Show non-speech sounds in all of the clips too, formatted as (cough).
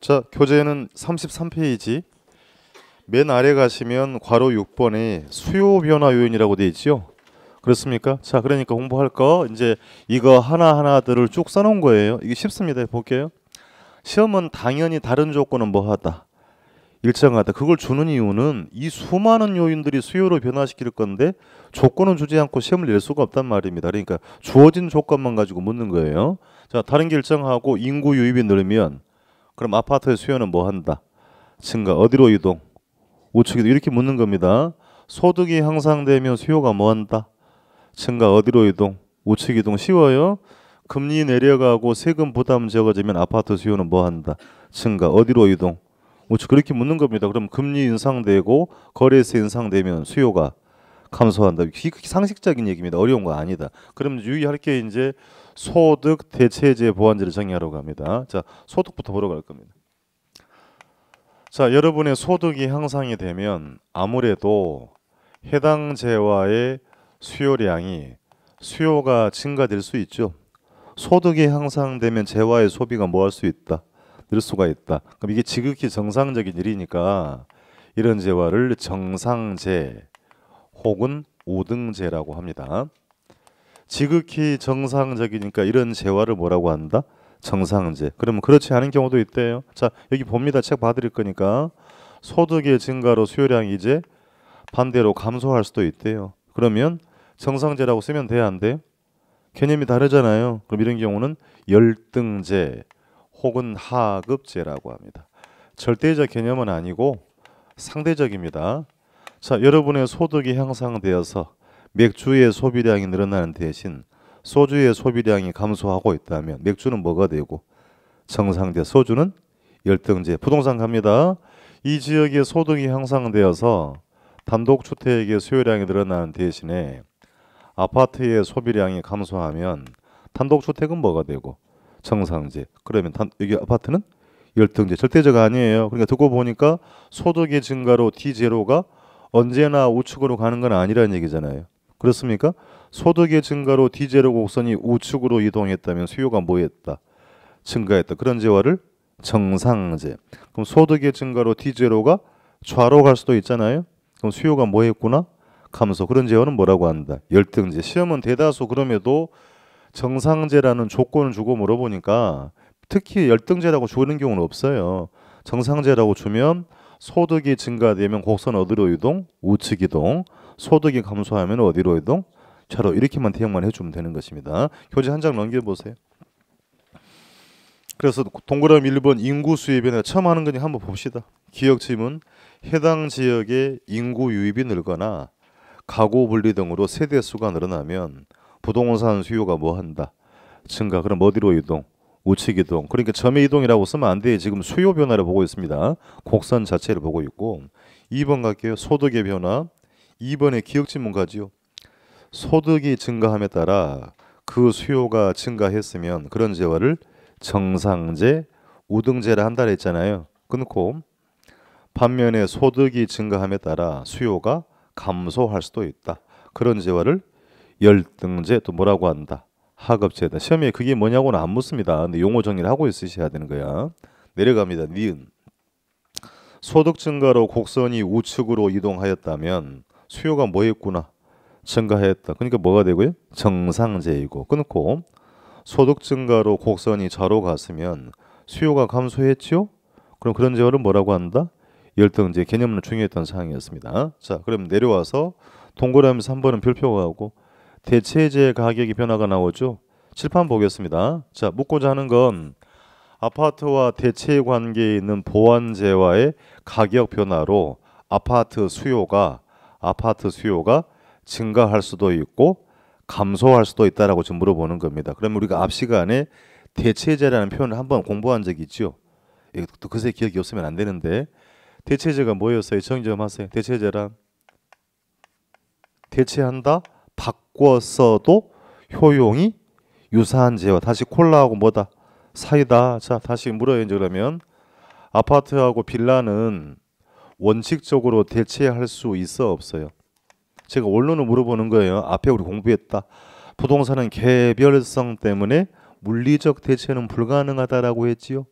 자, 교재는 33페이지 맨 아래 가시면 괄호 6번에 수요 변화 요인이라고 되어 있지요. 그렇습니까? 자, 그러니까 공부할 거 이제 이거 하나하나들을 쭉 써놓은 거예요. 이게 쉽습니다. 볼게요. 시험은 당연히 다른 조건은 뭐하다. 일정하다. 그걸 주는 이유는 이 수많은 요인들이 수요로 변화시킬 건데 조건은 주지 않고 시험을 낼 수가 없단 말입니다. 그러니까 주어진 조건만 가지고 묻는 거예요. 자, 다른 게 일정하고 인구 유입이 늘면 그럼 아파트의 수요는 뭐 한다? 증가. 어디로 이동? 우측 에 이렇게 묻는 겁니다. 소득이 향상되면 수요가 뭐 한다? 증가. 어디로 이동? 우측 이동 쉬워요. 금리 내려가고 세금 부담 적어지면 아파트 수요는 뭐 한다? 증가. 어디로 이동? 우측 그렇게 묻는 겁니다. 그럼 금리 인상되고 거래세 인상되면 수요가 감소한다. 상식적인 얘기입니다. 어려운 거 아니다. 그럼 유의할 게 이제 소득 대체제 보완제를 정의하려고 합니다. 자, 소득부터 보러 갈 겁니다. 자, 여러분의 소득이 향상이 되면 아무래도 해당 재화의 수요량이 수요가 증가될 수 있죠. 소득이 향상되면 재화의 소비가 뭐할수 있다. 늘 수가 있다. 그럼 이게 지극히 정상적인 일이니까 이런 재화를 정상재 혹은 우등재라고 합니다. 지극히 정상적이니까 이런 재화를 뭐라고 한다? 정상제. 그러면 그렇지 않은 경우도 있대요. 자, 여기 봅니다. 책 봐드릴 거니까. 소득의 증가로 수요량이 이제 반대로 감소할 수도 있대요. 그러면 정상제라고 쓰면 돼야 안 돼요? 개념이 다르잖아요. 그럼 이런 경우는 열등제 혹은 하급제라고 합니다. 절대적 개념은 아니고 상대적입니다. 자, 여러분의 소득이 향상되어서 맥주의 소비량이 늘어나는 대신 소주의 소비량이 감소하고 있다면 맥주는 뭐가 되고 정상제 소주는 열등제 부동산 갑니다. 이 지역의 소득이 향상되어서 단독주택의 수요량이 늘어나는 대신에 아파트의 소비량이 감소하면 단독주택은 뭐가 되고 정상제 그러면 단, 여기 아파트는 열등제 절대제가 아니에요. 그러니까 듣고 보니까 소득의 증가로 D 제로가 언제나 우측으로 가는 건 아니라는 얘기잖아요. 그렇습니까? 소득의 증가로 디제로 곡선이 우측으로 이동했다면 수요가 뭐였다? 증가했다. 그런 재화를 정상재. 그럼 소득의 증가로 디제로가 좌로 갈 수도 있잖아요. 그럼 수요가 뭐였구나? 감소. 그런 재화는 뭐라고 한다? 열등재. 시험은 대다수 그럼에도 정상재라는 조건을 주고 물어보니까 특히 열등재라고 주는 경우는 없어요. 정상재라고 주면 소득이 증가되면 곡선 어디로 이동? 우측 이동. 소득이 감소하면 어디로 이동? 차로 이렇게만 대응만 해주면 되는 것입니다. 교재 한장 넘겨보세요. 그래서 동그라미 1번 인구 수입 변화 처음 하는 거니 한번 봅시다. 기억 지문 해당 지역의 인구 유입이 늘거나 가구 분리 등으로 세대 수가 늘어나면 부동산 수요가 뭐 한다? 증가. 그럼 어디로 이동? 우측 이동. 그러니까 점의 이동이라고 쓰면 안돼 지금 수요 변화를 보고 있습니다. 곡선 자체를 보고 있고 2번 갈게요. 소득의 변화. 2번의 기억 질문가지요 소득이 증가함에 따라 그 수요가 증가했으면 그런 재화를 정상재, 우등재라 한다 했잖아요. 끊고 반면에 소득이 증가함에 따라 수요가 감소할 수도 있다. 그런 재화를 열등재 또 뭐라고 한다. 하급제다. 시험에 그게 뭐냐고는 안 묻습니다. 근데 용어 정리를 하고 있으셔야 되는 거야. 내려갑니다. 니은 소득 증가로 곡선이 우측으로 이동하였다면 수요가 뭐였구나 증가했다. 그러니까 뭐가 되고요? 정상제이고 끊고 소득 증가로 곡선이 좌로 갔으면 수요가 감소했지요? 그럼 그런 제어를 뭐라고 한다? 열등제 개념은 중요했던 사항이었습니다. 자, 그럼 내려와서 동그라미에 번은 별표가 하고 대체제 가격의 변화가 나오죠. 칠판 보겠습니다. 자, 묻고자 하는 건 아파트와 대체 관계에 있는 보완재와의 가격 변화로 아파트 수요가 아파트 수요가 증가할 수도 있고 감소할 수도 있다라고 지금 물어보는 겁니다. 그럼 우리가 앞 시간에 대체제라는 표현을 한번 공부한 적이 있죠. 또 그새 기억이 없으면 안 되는데 대체제가 뭐였어요? 정의 하세요. 대체제란 대체한다, 바꿔 써도 효용이 유사한 제와 다시 콜라하고 뭐다 사이다. 자 다시 물어요 이제 그러면 아파트하고 빌라는 원칙적으로 대체할 수 있어 없어요? 제가 원론을 물어보는 거예요. 앞에 우리 공부했다. 부동산은 개별성 때문에 물리적 대체는 불가능하다라고 했지요.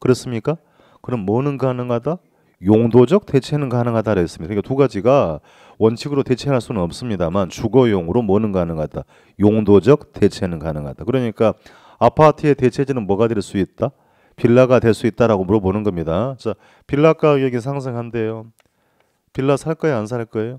그렇습니까? 그럼 뭐는 가능하다? 용도적 대체는 가능하다라 했습니다. 그러니까 두 가지가 원칙으로 대체할 수는 없습니다만 주거용으로 뭐는 가능하다. 용도적 대체는 가능하다. 그러니까 아파트의 대체지는 뭐가 될 수 있다? 빌라가 될 수 있다라고 물어보는 겁니다. 자, 빌라 가격이 상승한대요. 빌라 살 거예요, 안 살 거예요?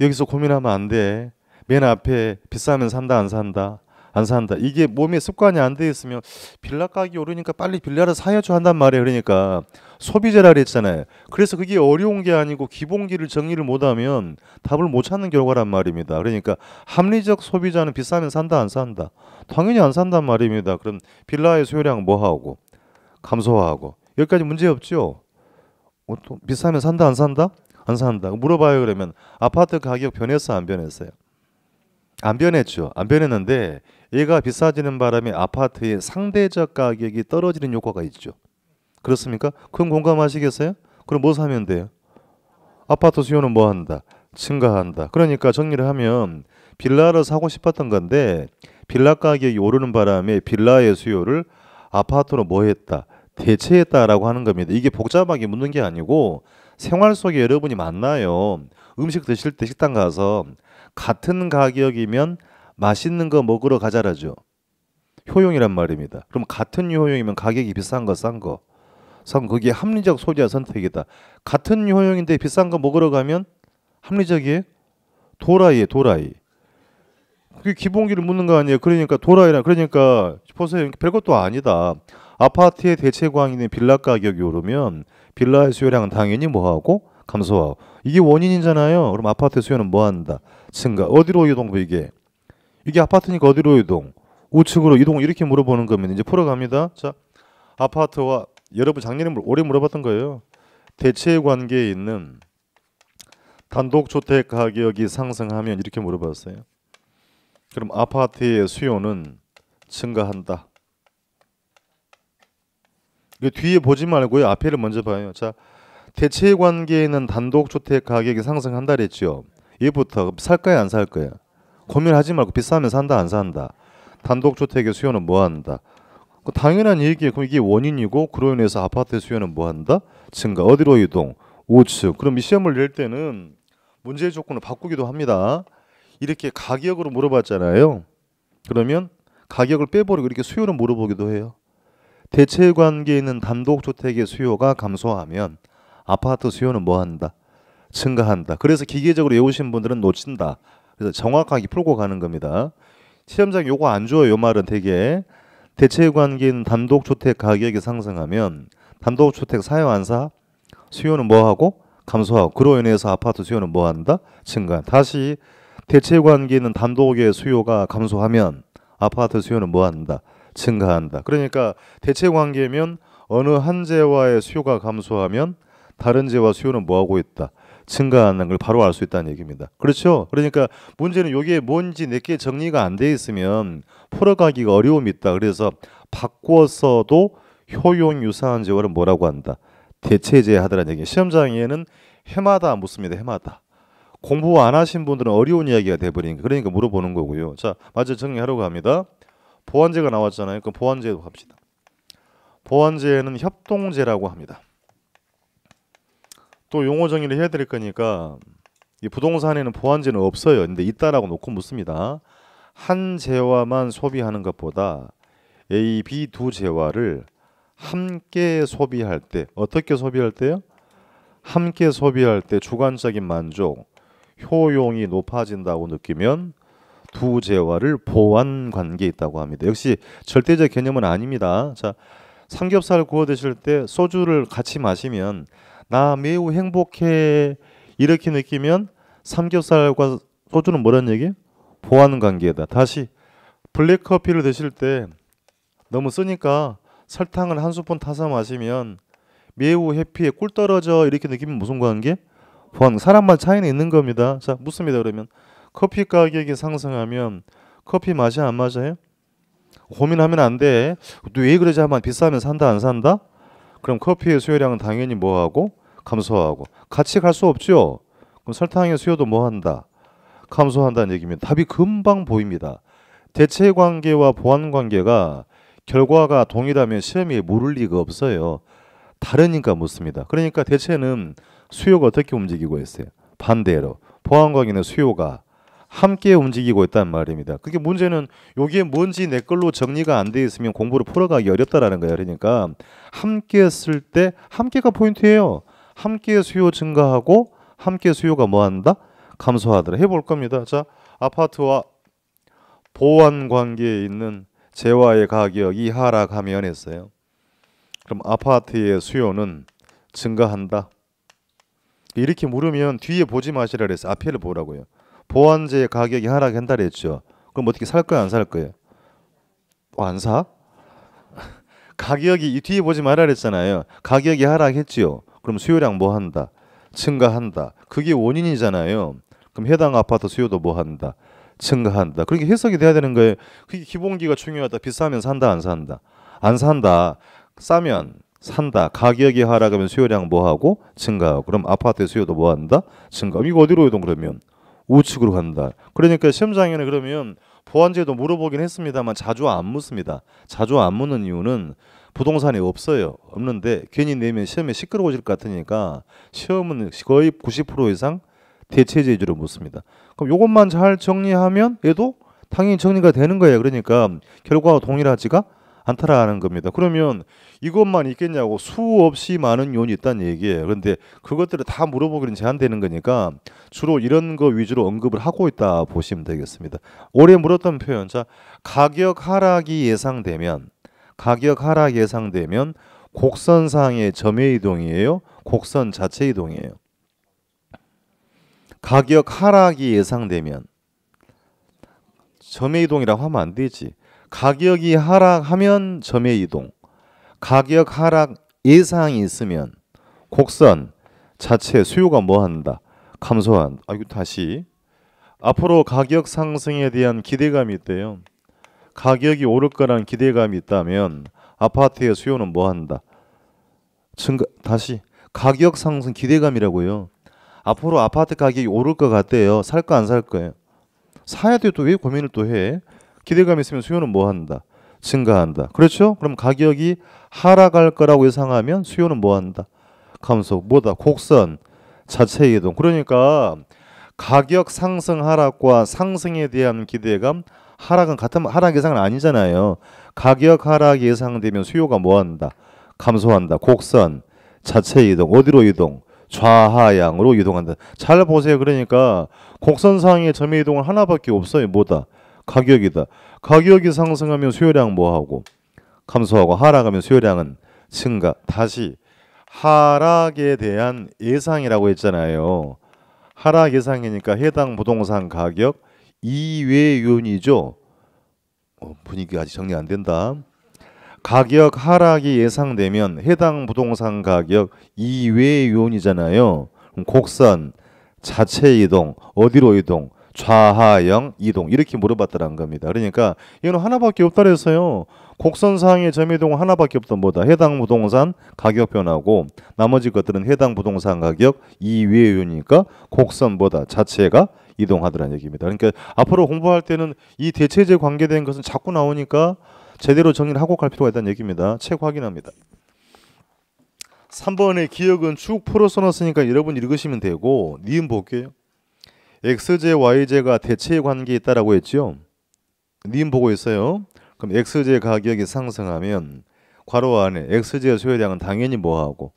여기서 고민하면 안 돼. 맨 앞에 비싸면 산다, 안 산다. 안 산다. 이게 몸에 습관이 안돼 있으면 빌라 가격이 오르니까 빨리 빌라를 사야죠 한단 말이에요. 그러니까 소비재라 그랬잖아요. 그래서 그게 어려운 게 아니고 기본기를 정리를 못하면 답을 못 찾는 결과란 말입니다. 그러니까 합리적 소비자는 비싸면 산다 안 산다. 당연히 안 산단 말입니다. 그럼 빌라의 소요량 뭐하고 감소하고 여기까지 문제 없죠. 어, 또 비싸면 산다 안 산다? 안 산다. 물어봐요 그러면 아파트 가격 변했어 안 변했어요? 안 변했죠. 안 변했는데 얘가 비싸지는 바람에 아파트의 상대적 가격이 떨어지는 효과가 있죠. 그렇습니까? 그건 공감하시겠어요? 그럼 뭐 사면 돼요? 아파트 수요는 뭐 한다? 증가한다. 그러니까 정리를 하면 빌라를 사고 싶었던 건데 빌라 가격이 오르는 바람에 빌라의 수요를 아파트로 뭐 했다? 대체했다라고 하는 겁니다. 이게 복잡하게 묻는 게 아니고 생활 속에 여러분이 만나요. 음식 드실 때 식당 가서 같은 가격이면 맛있는 거 먹으러 가자라죠. 효용이란 말입니다. 그럼 같은 효용이면 가격이 비싼 거 싼 거. 싼 그게 합리적 소비자 선택이다. 같은 효용인데 비싼 거 먹으러 가면 합리적이에요? 도라이에 도라이. 그게 기본기를 묻는 거 아니에요. 그러니까 도라이라 그러니까 보세요. 별것도 아니다. 아파트의 대체광이인 빌라 가격이 오르면 빌라의 수요량은 당연히 뭐하고 감소하고 이게 원인이잖아요. 그럼 아파트 수요는 뭐한다? 증가. 어디로 이동부 이게? 이게 아파트니까 어디로 이동? 우측으로 이동 이렇게 물어보는 겁니다. 이제 풀어갑니다. 자, 아파트와 여러분 작년에 올해 물어봤던 거예요. 대체 관계에 있는 단독주택 가격이 상승하면 이렇게 물어봤어요. 그럼 아파트의 수요는 증가한다. 이 뒤에 보지 말고요. 앞에를 먼저 봐요. 자, 대체 관계에 있는 단독주택 가격이 상승한다 그랬죠. 얘부터 살까요, 안 살까요? 고민하지 말고 비싸면 산다 안 산다. 단독주택의 수요는 뭐 한다. 그 당연한 얘기예요 그럼 이게 원인이고 그로 인해서 아파트 수요는 뭐 한다? 증가. 어디로 이동? 우측. 그럼 이 시험을 낼 때는 문제의 조건을 바꾸기도 합니다. 이렇게 가격으로 물어봤잖아요. 그러면 가격을 빼버리고 이렇게 수요를 물어보기도 해요. 대체 관계에 있는 단독주택의 수요가 감소하면 아파트 수요는 뭐 한다? 증가한다. 그래서 기계적으로 외우신 분들은 놓친다. 그래서 정확하게 풀고 가는 겁니다. 시험장 요거 안 줘요. 요 말은 되게 대체관계인 단독주택 가격이 상승하면 단독주택 사요 안 사? 수요는 뭐하고? 감소하고 그로 인해서 아파트 수요는 뭐한다? 증가. 다시 대체관계는 단독의 수요가 감소하면 아파트 수요는 뭐한다? 증가한다. 그러니까 대체관계면 어느 한 재화의 수요가 감소하면 다른 재화 수요는 뭐하고 있다? 증가하는 걸 바로 알 수 있다는 얘기입니다. 그렇죠? 그러니까 문제는 이게 뭔지 내게 정리가 안 돼 있으면 풀어가기가 어려움이 있다. 그래서 바꿔서도 효용 유사한 재화를 뭐라고 한다? 대체제 하더라는 얘기. 시험장에는 해마다 묻습니다. 해마다. 공부 안 하신 분들은 어려운 이야기가 돼버리니까 그러니까 물어보는 거고요. 자, 마저 정리하려고 합니다. 보완제가 나왔잖아요. 그 보완제도 갑시다. 보완제는 협동제라고 합니다. 또 용어 정의를 해야 될 거니까 이 부동산에는 보완제는 없어요. 근데 있다라고 놓고 묻습니다. 한 재화만 소비하는 것보다 A, B 두 재화를 함께 소비할 때 어떻게 소비할 때요? 함께 소비할 때 주관적인 만족, 효용이 높아진다고 느끼면 두 재화를 보완 관계에 있다고 합니다. 역시 절대적 개념은 아닙니다. 자, 삼겹살 구워 드실 때 소주를 같이 마시면 나 매우 행복해 이렇게 느끼면 삼겹살과 소주는 뭐라는 얘기? 보완 관계다. 다시 블랙 커피를 드실 때 너무 쓰니까 설탕을 한 스푼 타서 마시면 매우 해피에꿀 떨어져 이렇게 느끼면 무슨 관계? 보완 사람마 차이는 있는 겁니다. 자 묻습니다 그러면 커피 가격이 상승하면 커피 맛이 안 맞아요? 고민하면 안 돼. 왜 그러지 하면 비싸면 산다 안 산다? 그럼 커피의 수요량은 당연히 뭐하고 감소하고 같이 갈 수 없죠. 그럼 설탕의 수요도 뭐 한다? 감소한다는 얘기면 답이 금방 보입니다. 대체 관계와 보완 관계가 결과가 동일하면 시험에 모를 리가 없어요. 다르니까 묻습니다. 그러니까 대체는 수요가 어떻게 움직이고 있어요? 반대로 보완 관계는 수요가 함께 움직이고 있단 말입니다. 그게 문제는 여기에 뭔지 내 걸로 정리가 안 돼 있으면 공부를 풀어가기 어렵다라는 거예요. 그러니까 함께 했을 때 함께가 포인트예요. 함께 수요 증가하고 함께 수요가 뭐한다? 감소하더라. 해볼 겁니다. 자, 아파트와 보완 관계에 있는 재화의 가격이 하락하면 했어요. 그럼 아파트의 수요는 증가한다. 이렇게 물으면 뒤에 보지 마시라 그랬어. 앞에를 보라고요. 보완의 가격이 하락한다 그랬죠. 그럼 어떻게 살 거야 안 살거야요 어, 안 사? (laughs) 가격이 이 뒤에 보지 말라 그랬잖아요. 가격이 하락했지요. 그럼 수요량 뭐 한다? 증가한다. 그게 원인이잖아요. 그럼 해당 아파트 수요도 뭐 한다? 증가한다. 그렇게 그러니까 해석이 돼야 되는 거예요. 그게 기본기가 중요하다. 비싸면 산다 안 산다. 안 산다. 싸면 산다. 가격이 하락하면 수요량 뭐 하고 증가하고. 그럼 아파트 수요도 뭐 한다? 증가. 이거 어디로 이동 그러면 우측으로 간다. 그러니까 시험 장에는 그러면 보완제도 물어보긴 했습니다만 자주 안 묻습니다. 자주 안 묻는 이유는 부동산이 없어요. 없는데 괜히 내면 시험에 시끄러워질 것 같으니까 시험은 거의 90% 이상 대체제 주로 묻습니다. 그럼 이것만 잘 정리하면 얘도 당연히 정리가 되는 거예요. 그러니까 결과와 동일하지가 않다라는 겁니다. 그러면 이것만 있겠냐고 수없이 많은 요인이 있다는 얘기예요. 그런데 그것들을 다 물어보기는 제한되는 거니까 주로 이런 거 위주로 언급을 하고 있다 보시면 되겠습니다. 올해 물었던 표현, 자 가격 하락이 예상되면 가격 하락 예상되면 곡선상의 점의 이동이에요. 곡선 자체 이동이에요. 가격 하락이 예상되면 점의 이동이라고 하면 안 되지. 가격이 하락하면 점의 이동. 가격 하락 예상이 있으면 곡선 자체 수요가 뭐 한다? 감소한 아이고 다시 앞으로 가격 상승에 대한 기대감이 있대요. 가격이 오를 거라는 기대감이 있다면 아파트의 수요는 뭐 한다? 증가 다시 가격 상승 기대감이라고요. 앞으로 아파트 가격이 오를 것 같대요. 살 거 안 살 거예요. 사야 돼또왜 고민을 또 해? 기대감 있으면 수요는 뭐 한다? 증가한다. 그렇죠? 그럼 가격이 하락할 거라고 예상하면 수요는 뭐 한다? 감소. 뭐다? 곡선 자체 이동. 그러니까 가격 상승 하락과 상승에 대한 기대감 하락은 같은 하락 예상은 아니잖아요. 가격 하락 예상되면 수요가 뭐한다? 감소한다. 곡선, 자체 이동, 어디로 이동? 좌하향으로 이동한다. 잘 보세요. 그러니까 곡선상의 점의 이동은 하나밖에 없어요. 뭐다? 가격이다. 가격이 상승하면 수요량 뭐하고 감소하고 하락하면 수요량은 증가. 다시 하락에 대한 예상이라고 했잖아요. 하락 예상이니까 해당 부동산 가격 이외윤이죠. 어, 분위기가 아직 정리 안 된다. 가격 하락이 예상되면 해당 부동산 가격 이외윤이잖아요. 곡선, 자체 이동, 어디로 이동, 좌하형 이동 이렇게 물어봤다는 겁니다. 그러니까 이건 하나밖에 없다 그래서요. 곡선상의 점이동 하나밖에 없던 보다 해당 부동산 가격 변화고 나머지 것들은 해당 부동산 가격 이외유니까 곡선보다 자체가 이동하더라는 얘기입니다. 그러니까 앞으로 공부할 때는 이 대체제 관계된 것은 자꾸 나오니까 제대로 정리를 하고 갈 필요가 있다는 얘기입니다. 책 확인합니다. 3번의 기억은 쭉 풀어 써놨으니까 여러분 읽으시면 되고 니은 볼게요. x제, y제가 대체의 관계에 있다라고 했죠. 니은 보고 있어요. 그럼 x제 가격이 상승하면 괄호 안에 x제 소요량은 당연히 뭐하고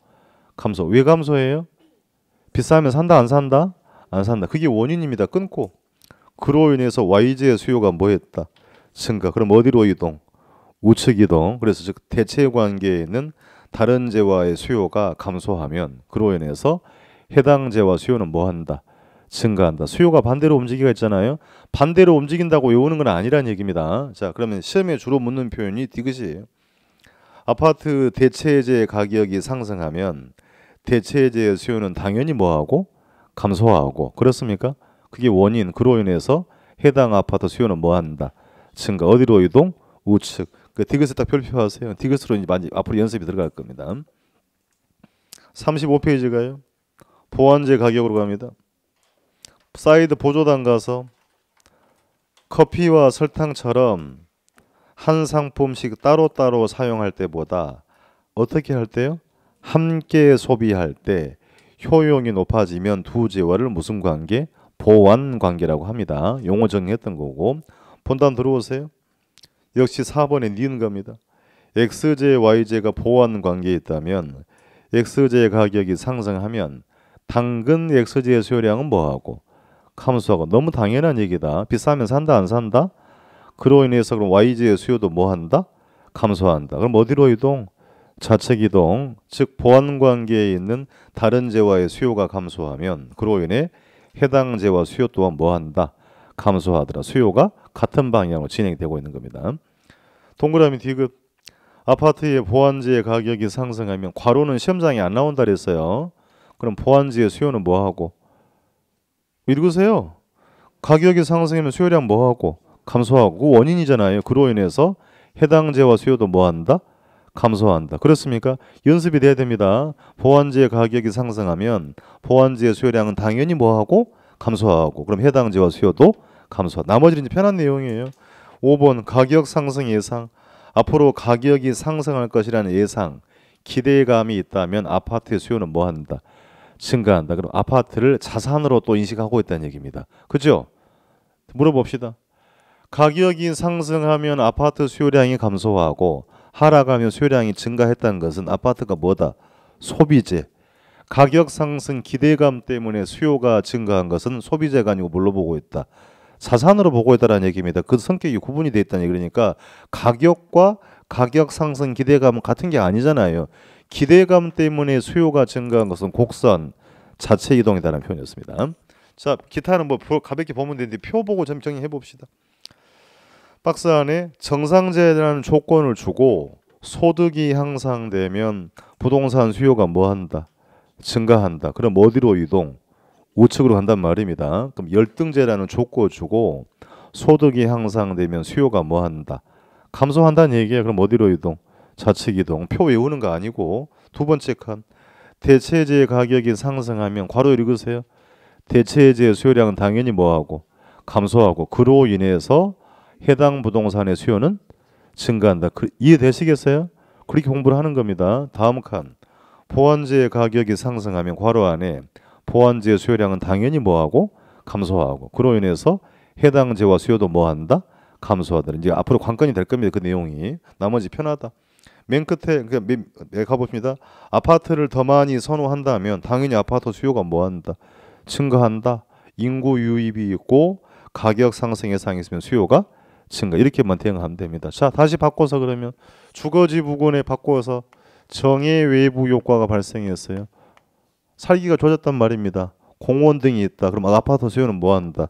감소. 왜 감소해요? 비싸면 산다 안 산다? 안 산다. 그게 원인입니다. 끊고 그로 인해서 YZ의 수요가 뭐였다 증가. 그럼 어디로 이동? 우측 이동. 그래서 즉 대체 관계에 있는 다른 재화의 수요가 감소하면 그로 인해서 해당 재화 수요는 뭐 한다? 증가한다. 수요가 반대로 움직이가 있잖아요. 반대로 움직인다고 외우는 건아니라는 얘기입니다. 자, 그러면 시험에 주로 묻는 표현이 디귿이에요. 아파트 대체재 가격이 상승하면 대체재의 수요는 당연히 뭐하고 감소하고 그렇습니까? 그게 원인 그로 인해서 해당 아파트 수요는 뭐한다 증가 어디로 이동 우측 그디귿을딱 표표하세요 디귿으로 이제 많이 앞으로 연습이 들어갈 겁니다 35페이지가요 보완제 가격으로 갑니다 사이드 보조단 가서 커피와 설탕처럼 한 상품씩 따로따로 사용할 때보다 어떻게 할 때요? 함께 소비할 때 효용이 높아지면 두 재화를 무슨 관계? 보완 관계라고 합니다. 용어 정리했던 거고 본단 들어오세요. 역시 4번에 니은 겁니다. x제, y제가 보완 관계에 있다면 x제 가격이 상승하면 당근 x제 수요량은 뭐하고 감소하고 너무 당연한 얘기다. 비싸면 산다 안 산다? 그로 인해서 그럼 y제의 수요도 뭐한다? 감소한다. 그럼 어디로 이동? 자체기동즉보안 관계에 있는 다른 재화의 수요가 감소하면 그로 인해 해당 재화 수요 또한 뭐한다? 감소하더라. 수요가 같은 방향으로 진행되고 있는 겁니다. 동그라미 디귿 아파트의 보안지의 가격이 상승하면 과로는 시험장에 안 나온다 그랬어요. 그럼 보안지의 수요는 뭐하고? 읽으세요. 가격이 상승하면 수요량 뭐하고? 감소하고 원인이잖아요. 그로 인해서 해당 재화 수요도 뭐한다? 감소한다. 그렇습니까? 연습이 돼야 됩니다. 보완제의 가격이 상승하면 보완제의 수요량은 당연히 뭐하고 감소하고 그럼 해당지와 수요도 감소. 나머지는 이제 편한 내용이에요. 5번 가격 상승 예상. 앞으로 가격이 상승할 것이라는 예상, 기대감이 있다면 아파트의 수요는 뭐 한다? 증가한다. 그럼 아파트를 자산으로 또 인식하고 있다는 얘기입니다. 그죠? 물어봅시다. 가격이 상승하면 아파트 수요량이 감소하고 하락하며 수요량이 증가했다는 것은 아파트가 뭐다? 소비재. 가격 상승 기대감 때문에 수요가 증가한 것은 소비재가 아니고 뭘로 보고 있다. 자산으로 보고 있다라는 얘기입니다. 그 성격이 구분이 돼 있다는 얘기니까 가격과 가격 상승 기대감은 같은 게 아니잖아요. 기대감 때문에 수요가 증가한 것은 곡선 자체 이동이다라는 표현이었습니다. 자, 기타는 뭐 가볍게 보면 되는데 표 보고 점정해 봅시다. 박스 안에 정상재라는 조건을 주고 소득이 향상되면 부동산 수요가 뭐 한다? 증가한다. 그럼 어디로 이동? 우측으로 간단 말입니다. 그럼 열등재라는 조건 주고 소득이 향상되면 수요가 뭐 한다? 감소한다는 얘기예요. 그럼 어디로 이동? 좌측 이동. 표 외우는 거 아니고 두 번째 칸 대체제 가격이 상승하면 괄호 읽으세요. 대체제 수요량은 당연히 뭐하고 감소하고 그로 인해서 해당 부동산의 수요는 증가한다. 그, 이해되시겠어요? 그렇게 공부를 하는 겁니다. 다음 칸. 보완제의 가격이 상승하면 괄호 안에 보완제의 수요량은 당연히 뭐하고 감소하고 그로 인해서 해당 제와 수요도 뭐한다? 감소하다. 이제 앞으로 관건이 될 겁니다. 그 내용이. 나머지 편하다. 맨 끝에 그 가봅니다. 아파트를 더 많이 선호한다면 당연히 아파트 수요가 뭐한다? 증가한다. 인구 유입이 있고 가격 상승 예상이 있으면 수요가 증가 이렇게만 대응하면 됩니다. 자 다시 바꿔서 그러면 주거지 부근에 바꿔서 정의 외부 효과가 발생했어요. 살기가 좋았단 말입니다. 공원 등이 있다. 그럼 아파트 수요는 뭐한다?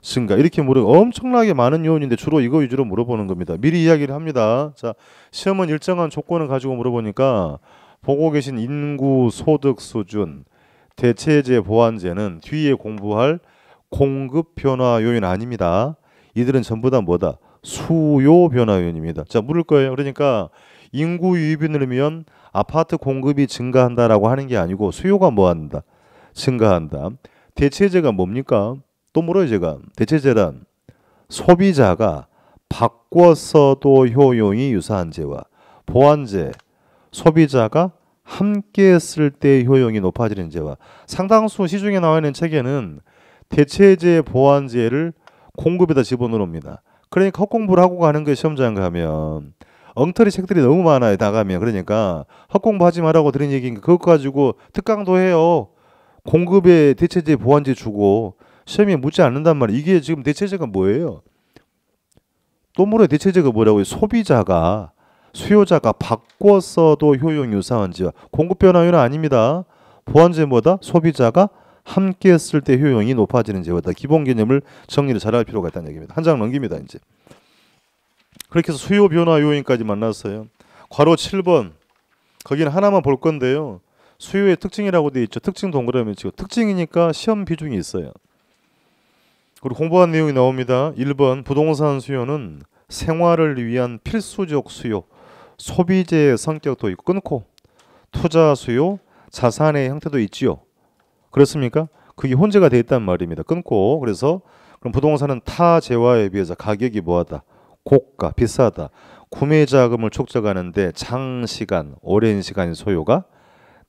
증가 이렇게 물어 엄청나게 많은 요인인데 주로 이거 위주로 물어보는 겁니다. 미리 이야기를 합니다. 자 시험은 일정한 조건을 가지고 물어보니까 보고 계신 인구 소득 수준 대체제 보완제는 뒤에 공부할 공급 변화 요인 아닙니다. 이들은 전부 다 뭐다? 수요 변화 요인입니다. 자, 물을 거예요. 그러니까 인구 유입이 늘면 아파트 공급이 증가한다라고 하는 게 아니고 수요가 뭐 한다? 증가한다. 대체제가 뭡니까? 또 물어요, 제가. 대체제란 소비자가 바꿔서도 효용이 유사한제와 보완제, 소비자가 함께 쓸 때 효용이 높아지는 제와 상당수 시중에 나와 있는 책에는 대체제 보완제를 공급에다 집어넣습니다. 그러니까 헛공부를 하고 가는 게 시험장 가면. 엉터리 책들이 너무 많아요. 나가면. 그러니까 헛공부하지 말라고 드린 얘기니까 그것 가지고 특강도 해요. 공급에 대체제 보완제 주고 시험에 묻지 않는단 말이에요. 이게 지금 대체제가 뭐예요? 또 물어요. 대체제가 뭐라고요? 소비자가 수요자가 바꿨어도 효용 유사한지와 공급 변화율은 아닙니다. 보완제 뭐다? 소비자가 함께 했을 때 효용이 높아지는 제보다 기본 개념을 정리를 잘할 필요가 있다는 얘기입니다. 한 장 넘깁니다. 이제 그렇게 해서 수요 변화 요인까지 만났어요. 괄호 7번 거기는 하나만 볼 건데요. 수요의 특징이라고 되어 있죠. 특징 동그라미 치고 특징이니까 시험 비중이 있어요. 그리고 공부한 내용이 나옵니다. 1번 부동산 수요는 생활을 위한 필수적 수요, 소비재의 성격도 있고 끊고 투자 수요, 자산의 형태도 있지요. 그렇습니까? 그게 혼재가 돼 있단 말입니다. 끊고 그래서 그럼 부동산은 타 재화에 비해서 가격이 뭐하다? 고가, 비싸다. 구매 자금을 촉적하는데 장시간, 오랜 시간 소요가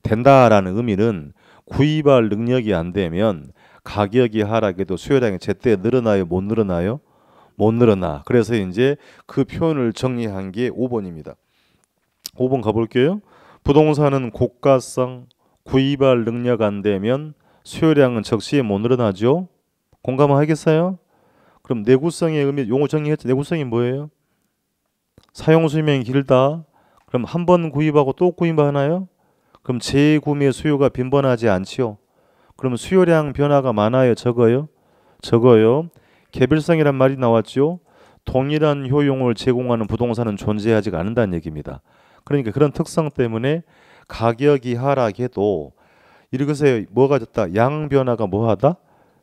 된다라는 의미는 구입할 능력이 안 되면 가격이 하락해도 수요량이 제때 늘어나요, 못 늘어나요? 못 늘어나. 그래서 이제 그 표현을 정리한 게 5번입니다. 5번 가볼게요. 부동산은 고가성, 구입할 능력 안 되면 수요량은 적시에 못 늘어나죠. 공감하겠어요? 그럼 내구성의 의미 용어 정리했죠 내구성이 뭐예요? 사용 수명이 길다. 그럼 한 번 구입하고 또 구입하나요? 그럼 재구매 수요가 빈번하지 않지요. 그럼 수요량 변화가 많아요, 적어요? 적어요. 개별성이란 말이 나왔죠. 동일한 효용을 제공하는 부동산은 존재하지 않는다는 얘기입니다. 그러니까 그런 특성 때문에 가격이 하락해도 읽으세요. 뭐가 졌다? 양 변화가 뭐하다?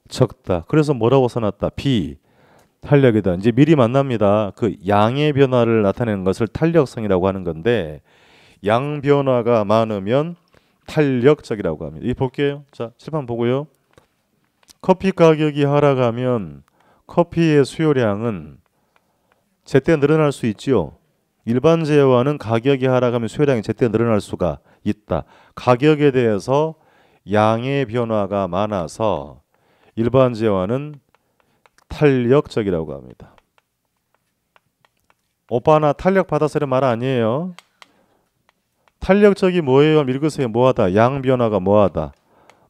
적다. 그래서 뭐라고 써놨다? 비 탄력이다. 이제 미리 만납니다. 그 양의 변화를 나타내는 것을 탄력성이라고 하는 건데 양 변화가 많으면 탄력적이라고 합니다. 이 볼게요. 자, 칠판 보고요. 커피 가격이 하락하면 커피의 수요량은 제때 늘어날 수 있지요. 일반 재화는 가격이 하락하면 수요량이 제때 늘어날 수가 있다. 가격에 대해서 양의 변화가 많아서 일반 재화는 탄력적이라고 합니다. 오빠 나 탄력 받아서 이말 아니에요. 탄력적이 뭐예요? 읽으세요. 뭐하다. 양 변화가 뭐하다.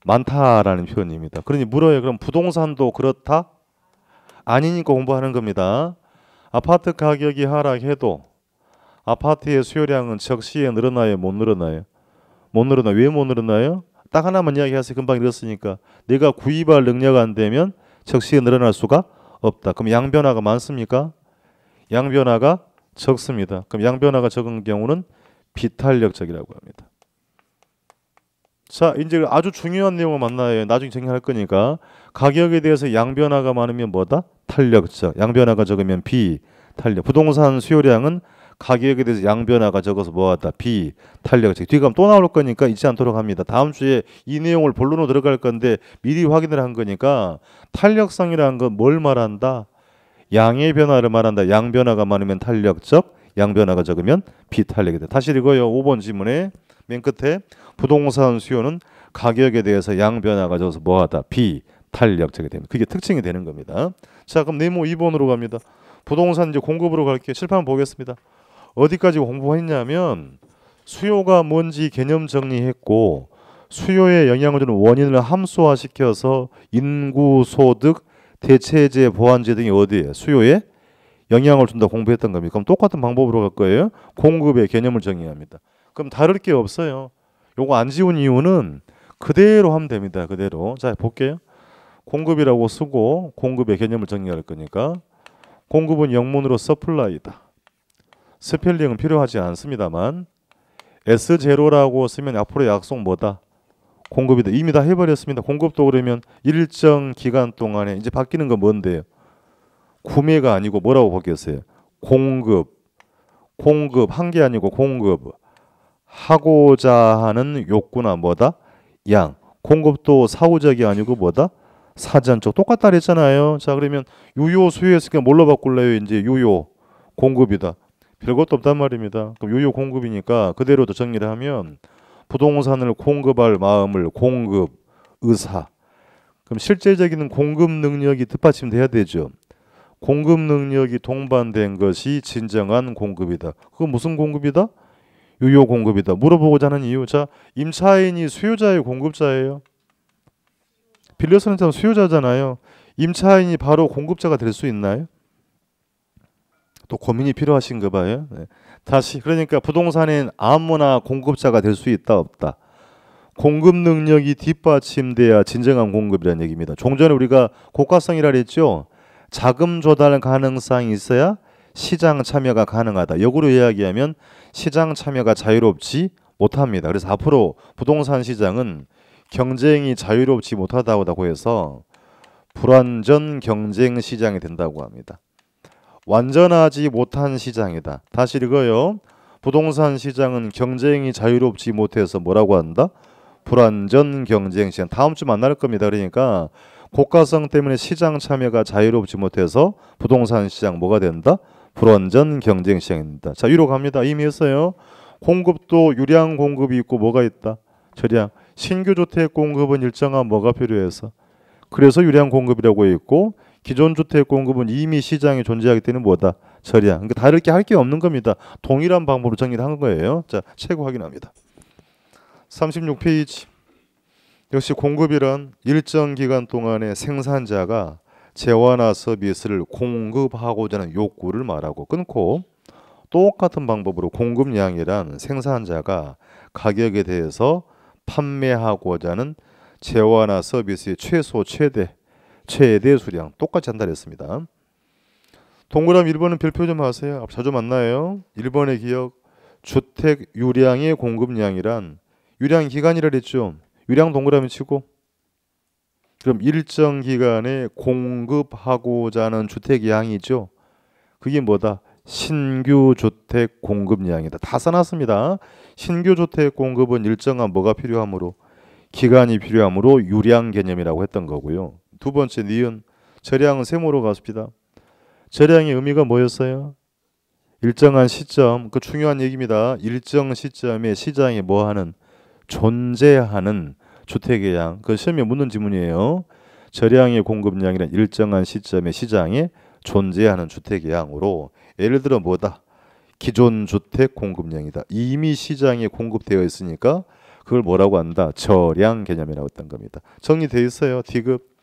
많다라는 표현입니다. 그러니 물어요. 그럼 부동산도 그렇다? 아니니까 공부하는 겁니다. 아파트 가격이 하락해도 아파트의 수요량은 적시에 늘어나요? 못 늘어나요? 못 늘어나. 왜못 늘어나요? 딱 하나만 이야기하세요. 금방 이었으니까 내가 구입할 능력 안 되면 적시가 늘어날 수가 없다. 그럼 양변화가 많습니까? 양변화가 적습니다. 그럼 양변화가 적은 경우는 비탄력적이라고 합니다. 자, 이제 아주 중요한 내용을 만나요. 나중에 정리할 거니까 가격에 대해서 양변화가 많으면 뭐다? 탄력적. 양변화가 적으면 비탄력. 부동산 수요량은 가격에 대해서 양변화가 적어서 뭐하다비 탄력 적 뒤에 가면 또 나올 거니까 잊지 않도록 합니다. 다음 주에 이 내용을 본론으로 들어갈 건데 미리 확인을 한 거니까 탄력성이라는 건 뭘 말한다? 양의 변화를 말한다. 양 변화가 많으면 탄력적, 양 변화가 적으면 비탄력이다. 다시 읽어요. 5번 지문에 맨 끝에 부동산 수요는 가격에 대해서 양 변화가 적어서 뭐하다? 비탄력적이 됩니다. 그게 특징이 되는 겁니다. 자, 그럼 네모 2번으로 갑니다. 부동산 이제 공급으로 갈게요. 실판 보겠습니다. 어디까지 공부했냐면 수요가 뭔지 개념 정리했고 수요에 영향을 주는 원인을 함수화시켜서 인구, 소득, 대체제, 보완제 등이 어디에 수요에 영향을 준다 공부했던 겁니다. 그럼 똑같은 방법으로 갈 거예요. 공급의 개념을 정의합니다. 그럼 다를 게 없어요. 요거 안 지운 이유는 그대로 하면 됩니다. 그대로. 자, 볼게요. 공급이라고 쓰고 공급의 개념을 정리할 거니까 공급은 영문으로 서플라이다. 스펠링은 필요하지 않습니다만 S0라고 쓰면 앞으로 약속 뭐다? 공급이다. 이미 다 해버렸습니다. 공급도 그러면 일정 기간 동안에 이제 바뀌는 건 뭔데요? 구매가 아니고 뭐라고 바뀌었어요? 공급. 공급 한게 아니고 공급. 하고자 하는 욕구나 뭐다? 양. 공급도 사후적이 아니고 뭐다? 사전적 똑같다 그랬잖아요. 자 그러면 유효 수요였으니 뭘로 바꿀래요? 이제 유효 공급이다. 별것도 없단 말입니다. 그럼 요요 공급이니까 그대로 더 정리를 하면 부동산을 공급할 마음을 공급 의사 그럼 실제적인 공급 능력이 뒷받침돼야 되죠. 공급 능력이 동반된 것이 진정한 공급이다. 그건 무슨 공급이다? 유효 공급이다. 물어보고자 하는 이유. 자, 임차인이 수요자의 공급자예요. 빌려서는 사 수요자잖아요. 임차인이 바로 공급자가 될 수 있나요? 또 고민이 필요하신가 봐요. 그 네. 다시 그러니까 부동산은 아무나 공급자가 될 수 있다 없다. 공급 능력이 뒷받침돼야 진정한 공급이라는 얘기입니다. 종전에 우리가 고가성이라 그랬죠. 자금 조달 가능성이 있어야 시장 참여가 가능하다. 역으로 이야기하면 시장 참여가 자유롭지 못합니다. 그래서 앞으로 부동산 시장은 경쟁이 자유롭지 못하다고 해서 불완전 경쟁 시장이 된다고 합니다. 완전하지 못한 시장이다. 다시 읽어요. 부동산 시장은 경쟁이 자유롭지 못해서 뭐라고 한다? 불완전 경쟁 시장. 다음 주 만날 겁니다. 그러니까 고가성 때문에 시장 참여가 자유롭지 못해서 부동산 시장 뭐가 된다? 불완전 경쟁 시장입니다. 자, 위로 갑니다. 이미 했어요. 공급도 유량 공급이 있고 뭐가 있다? 저량 신규 주택 공급은 일정한 뭐가 필요해서 그래서 유량 공급이라고 있고 기존 주택 공급은 이미 시장에 존재하기 때문에 뭐다? 절약. 그러니까 다를 게 할 게 없는 겁니다. 동일한 방법으로 정리한 거예요. 자, 최고 확인합니다. 36페이지. 역시 공급이란 일정 기간 동안에 생산자가 재화나 서비스를 공급하고자 하는 욕구를 말하고 끊고 똑같은 방법으로 공급량이란 생산자가 가격에 대해서 판매하고자 하는 재화나 서비스의 최소 최대 최대 수량 똑같이 한달 했습니다. 동그라미 1번은 별표 좀 하세요. 자주 만나요. 1번의 기억 주택 유량의 공급량이란 유량 기간이라 그랬죠. 유량 동그라미 치고 그럼 일정 기간에 공급하고자 하는 주택 양이죠. 그게 뭐다? 신규 주택 공급량이다. 다 써놨습니다. 신규 주택 공급은 일정한 뭐가 필요하므로 기간이 필요하므로 유량 개념이라고 했던 거고요. 두 번째 니은 절량은 세모로 갔습니다. 절량의 의미가 뭐였어요? 일정한 시점, 그 중요한 얘기입니다. 일정 시점에 시장에 뭐하는 존재하는 주택의 양, 그 시험에 묻는 질문이에요. 절량의 공급량이란 일정한 시점에 시장에 존재하는 주택의 양으로 예를 들어 뭐다? 기존 주택 공급량이다. 이미 시장에 공급되어 있으니까 그걸 뭐라고 한다? 절량 개념이라고 했던 겁니다. 정리되어 있어요. 디귿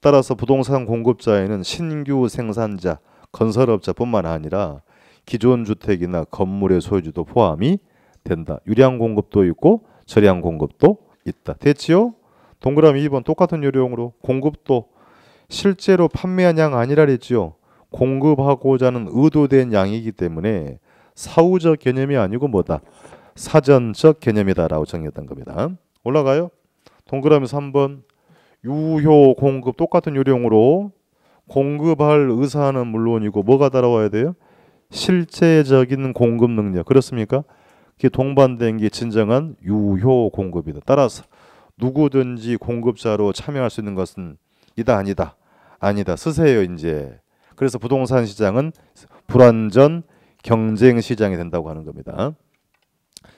따라서 부동산 공급자에는 신규 생산자, 건설업자뿐만 아니라 기존 주택이나 건물의 소유주도 포함이 된다. 유량 공급도 있고 저량 공급도 있다. 됐지요? 동그라미 2번 똑같은 요령으로 공급도 실제로 판매한 양 아니라 그랬지요. 공급하고자 하는 의도된 양이기 때문에 사후적 개념이 아니고 뭐다? 사전적 개념이다라고 정했던 겁니다. 올라가요. 동그라미 3번 유효 공급 똑같은 요령으로 공급할 의사는 물론이고 뭐가 따라와야 돼요? 실제적인 공급 능력 그렇습니까? 그게 동반된 게 진정한 유효 공급이다. 따라서 누구든지 공급자로 참여할 수 있는 것은 이다 아니다 아니다 쓰세요 이제 그래서 부동산 시장은 불완전 경쟁 시장이 된다고 하는 겁니다.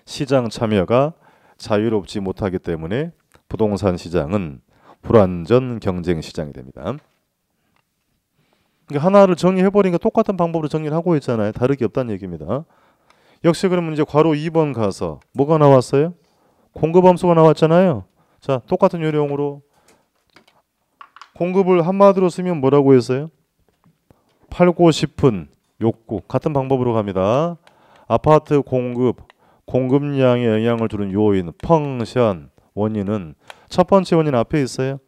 시장 참여가 자유롭지 못하기 때문에 부동산 시장은 불완전 경쟁 시장이 됩니다. 그러 그러니까 하나를 정리해 버리니까 똑같은 방법으로 정리를 하고 있잖아요. 다르게 없다는 얘기입니다. 역시 그러면 이제 괄호 2번 가서 뭐가 나왔어요? 공급 함수가 나왔잖아요. 자, 똑같은 요령으로 공급을 한마디로 쓰면 뭐라고 했어요? 팔고 싶은 욕구 같은 방법으로 갑니다. 아파트 공급 공급량에 영향을 주는 요인 펑션 원인은 첫 번째 원인 앞에 있어요.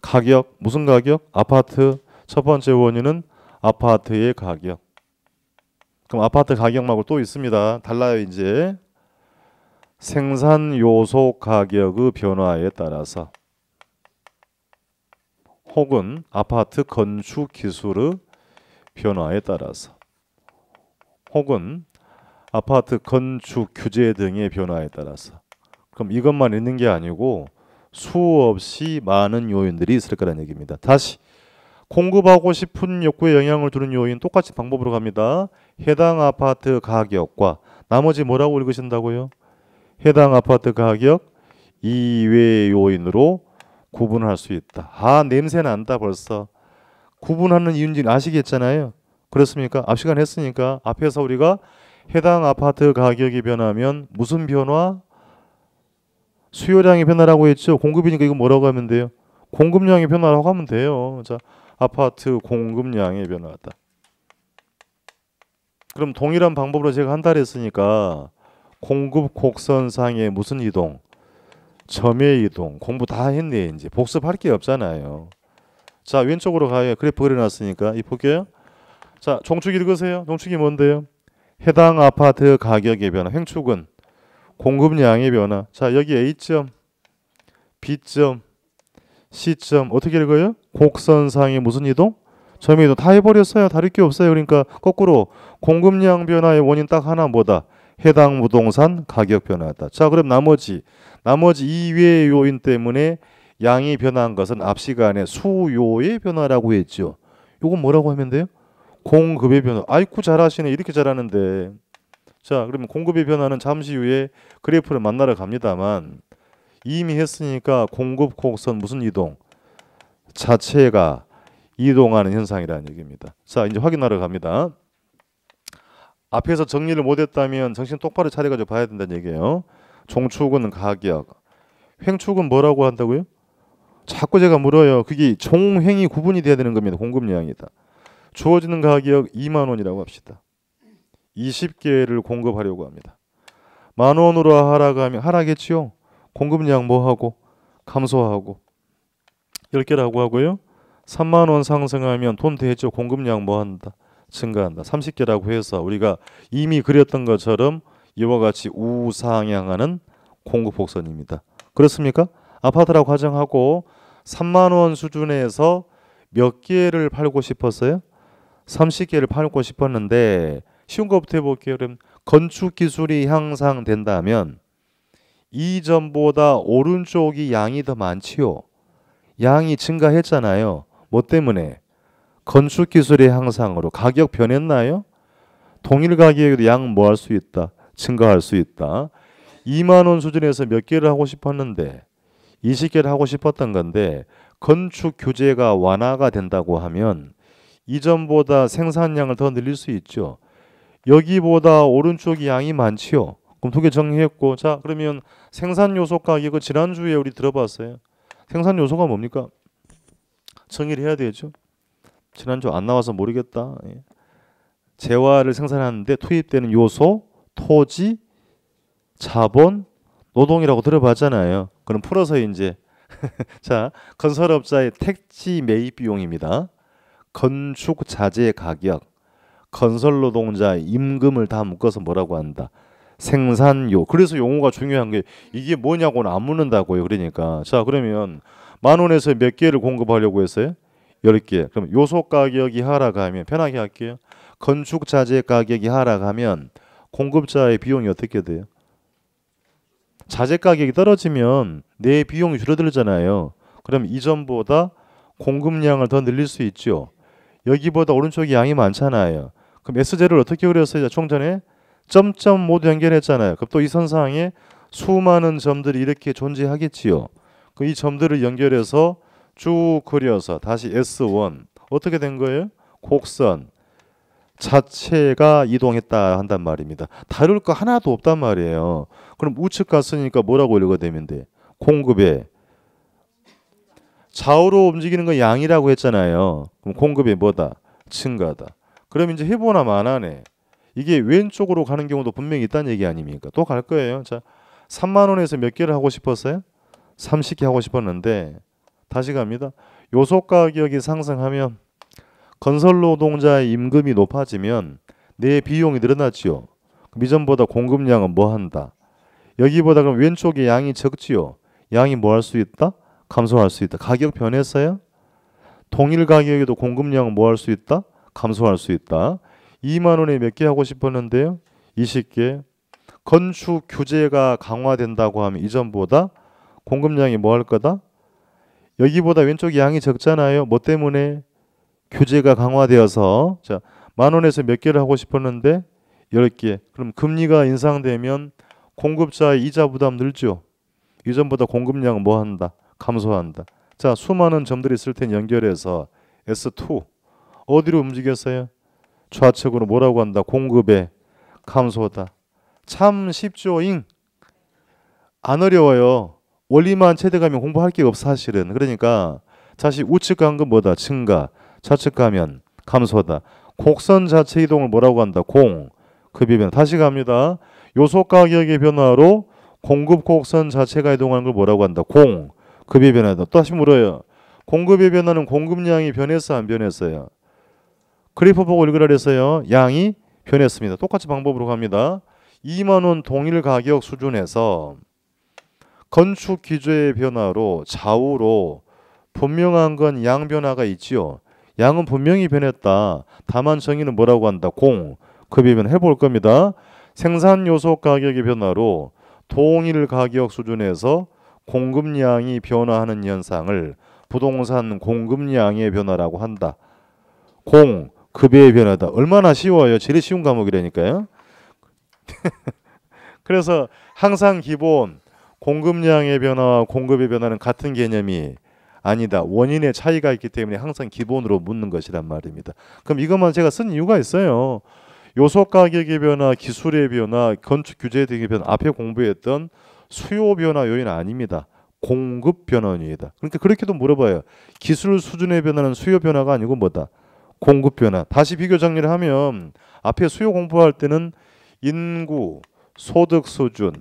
가격 무슨 가격? 아파트 첫 번째 원인은 아파트의 가격. 그럼 아파트 가격 말고 또 있습니다. 달라요 이제 생산 요소 가격의 변화에 따라서 혹은 아파트 건축 기술의 변화에 따라서 혹은 아파트 건축 규제 등의 변화에 따라서 그럼 이것만 있는 게 아니고 수없이 많은 요인들이 있을 거라는 얘기입니다. 다시 공급하고 싶은 욕구에 영향을 주는 요인 똑같이 방법으로 갑니다. 해당 아파트 가격과 나머지 뭐라고 읽으신다고요? 해당 아파트 가격 이외 요인으로 구분할 수 있다. 아 냄새 난다 벌써. 구분하는 이유인지 아시겠잖아요. 그렇습니까? 앞 시간 했으니까 앞에서 우리가 해당 아파트 가격이 변하면 무슨 변화? 수요량이 변화라고 했죠. 공급이니까 이거 뭐라고 하면 돼요? 공급량의 변화라고 하면 돼요. 자, 아파트 공급량의 변화다. 그럼 동일한 방법으로 제가 한 달 했으니까 공급 곡선상의 무슨 이동, 점의 이동 공부 다 했네 이제 복습할 게 없잖아요. 자 왼쪽으로 가요. 그래프 그려놨으니까 이 볼게요. 자 종축 읽으세요. 종축이 뭔데요? 해당 아파트 가격의 변화. 횡축은 공급량의 변화. 자, 여기 A점, B점, C점 어떻게 읽어요? 곡선상의 무슨 이동? 점의 이동 다 해버렸어요. 다를 게 없어요. 그러니까 거꾸로 공급량 변화의 원인 딱 하나 뭐다? 해당 부동산 가격 변화다. 자, 그럼 나머지 나머지 이외의 요인 때문에 양이 변한 것은 앞 시간에 수요의 변화라고 했죠. 이건 뭐라고 하면 돼요? 공급의 변화. 아이쿠 잘하시네. 이렇게 잘하는데. 자, 그러면 공급의 변화는 잠시 후에 그래프를 만나러 갑니다만 이미 했으니까 공급 곡선 무슨 이동 자체가 이동하는 현상이라는 얘기입니다. 자, 이제 확인하러 갑니다. 앞에서 정리를 못했다면 정신 똑바로 차려가지고 봐야 된다는 얘기예요. 종축은 가격, 횡축은 뭐라고 한다고요? 자꾸 제가 물어요. 그게 종횡이 구분이 돼야 되는 겁니다. 공급량이다. 주어지는 가격 2만 원이라고 합시다. 20개를 공급하려고 합니다. 만 원으로 하락하면 하락했지요. 공급량 뭐하고 감소하고 10개라고 하고요. 3만 원 상승하면 돈 대조 공급량 뭐한다 증가한다. 30개라고 해서 우리가 이미 그렸던 것처럼 이와 같이 우상향하는 공급 복선입니다. 그렇습니까? 아파트라고 가정하고 3만 원 수준에서 몇 개를 팔고 싶었어요? 30개를 팔고 싶었는데 쉬운 것부터 해볼게요. 그럼 건축 기술이 향상된다면 이전보다 오른쪽이 양이 더 많지요. 양이 증가했잖아요. 뭐 때문에? 건축 기술의 향상으로 가격 변했나요? 동일 가격에도 양뭐할 수 있다? 증가할 수 있다. 2만 원 수준에서 몇 개를 하고 싶었는데 20개를 하고 싶었던 건데 건축 규제가 완화가 된다고 하면 이전보다 생산량을 더 늘릴 수 있죠. 여기보다 오른쪽 양이 많지요. 그럼 두개 정리했고 자 그러면 생산 요소 가격은 지난주에 우리 들어봤어요. 생산 요소가 뭡니까? 정의를 해야 되죠. 지난주 안 나와서 모르겠다. 예. 재화를 생산하는데 투입되는 요소, 토지, 자본, 노동이라고 들어봤잖아요. 그럼 풀어서 이제 (laughs) 자 건설업자의 택지 매입 비용입니다. 건축 자재 가격 건설 노동자 임금을 다 묶어서 뭐라고 한다. 생산료 그래서 용어가 중요한 게 이게 뭐냐고는 안 묻는다고요. 그러니까 자 그러면 만 원에서 몇 개를 공급하려고 했어요? 열 개. 그럼 요소 가격이 하락하면 편하게 할게요. 건축 자재 가격이 하락하면 공급자의 비용이 어떻게 돼요? 자재 가격이 떨어지면 내 비용이 줄어들잖아요. 그럼 이전보다 공급량을 더 늘릴 수 있죠. 여기보다 오른쪽이 양이 많잖아요. 그럼 S제를 어떻게 그렸어요? 총전에 점점 모두 연결했잖아요. 그럼 또 이 선상에 수많은 점들이 이렇게 존재하겠지요. 그 이 점들을 연결해서 쭉 그려서 다시 S1 어떻게 된 거예요? 곡선 자체가 이동했다 한단 말입니다. 다룰 거 하나도 없단 말이에요. 그럼 우측 갔으니까 뭐라고 읽어대면 돼? 공급의 좌우로 움직이는 건 양이라고 했잖아요. 그럼 공급이 뭐다? 증가다. 그럼 이제 해보나 마나네. 이게 왼쪽으로 가는 경우도 분명히 있다는 얘기 아닙니까? 또 갈 거예요. 자, 3만 원에서 몇 개를 하고 싶었어요? 30개 하고 싶었는데 다시 갑니다. 요소 가격이 상승하면 건설 노동자의 임금이 높아지면 내 비용이 늘어났지요. 미전보다 공급량은 뭐 한다. 여기보다 그럼 왼쪽에 양이 적지요. 양이 뭐할 수 있다? 감소할 수 있다. 가격 변했어요? 동일 가격에도 공급량은 뭐할 수 있다? 감소할 수 있다. 2만 원에 몇 개 하고 싶었는데요. 20개. 건축 규제가 강화된다고 하면 이전보다 공급량이 뭐 할 거다? 여기보다 왼쪽 양이 적잖아요. 뭐 때문에 규제가 강화되어서 자, 만 원에서 몇 개를 하고 싶었는데 10개. 그럼 금리가 인상되면 공급자의 이자 부담 늘죠. 이전보다 공급량 뭐 한다? 감소한다. 자, 수많은 점들이 있을 텐 연결해서 S2 어디로 움직였어요? 좌측으로 뭐라고 한다? 공급의 감소다. 참 쉽죠잉. 안 어려워요. 원리만 체득하면 공부할 게 없어 사실은. 그러니까 다시 우측 간건 뭐다? 증가. 좌측 가면 감소다. 곡선 자체 이동을 뭐라고 한다? 공. 급이 그 변 다시 갑니다. 요소 가격의 변화로 공급 곡선 자체가 이동하는 걸 뭐라고 한다? 공. 급이 변화다. 또 다시 물어요. 공급의 변화는 공급량이 변했어 안 변했어요? 그래프 보고 읽으라 그래서요. 양이 변했습니다. 똑같이 방법으로 갑니다. 2만 원 동일 가격 수준에서 건축 기조의 변화로 좌우로 분명한 건 양 변화가 있지요. 양은 분명히 변했다. 다만 정의는 뭐라고 한다. 공. 급이변 그 해볼 겁니다. 생산 요소 가격의 변화로 동일 가격 수준에서 공급량이 변화하는 현상을 부동산 공급량의 변화라고 한다. 공 급여의 변화다. 얼마나 쉬워요. 제일 쉬운 과목이라니까요. (laughs) 그래서 항상 기본 공급량의 변화와 공급의 변화는 같은 개념이 아니다. 원인의 차이가 있기 때문에 항상 기본으로 묻는 것이란 말입니다. 그럼 이것만 제가 쓴 이유가 있어요. 요소 가격의 변화, 기술의 변화, 건축 규제 등의 변화 앞에 공부했던 수요 변화 요인 아닙니다. 공급 변화 요인이다. 그러니까 그렇게도 물어봐요. 기술 수준의 변화는 수요 변화가 아니고 뭐다? 공급 변화. 다시 비교 정리를 하면 앞에 수요 공부할 때는 인구, 소득 수준,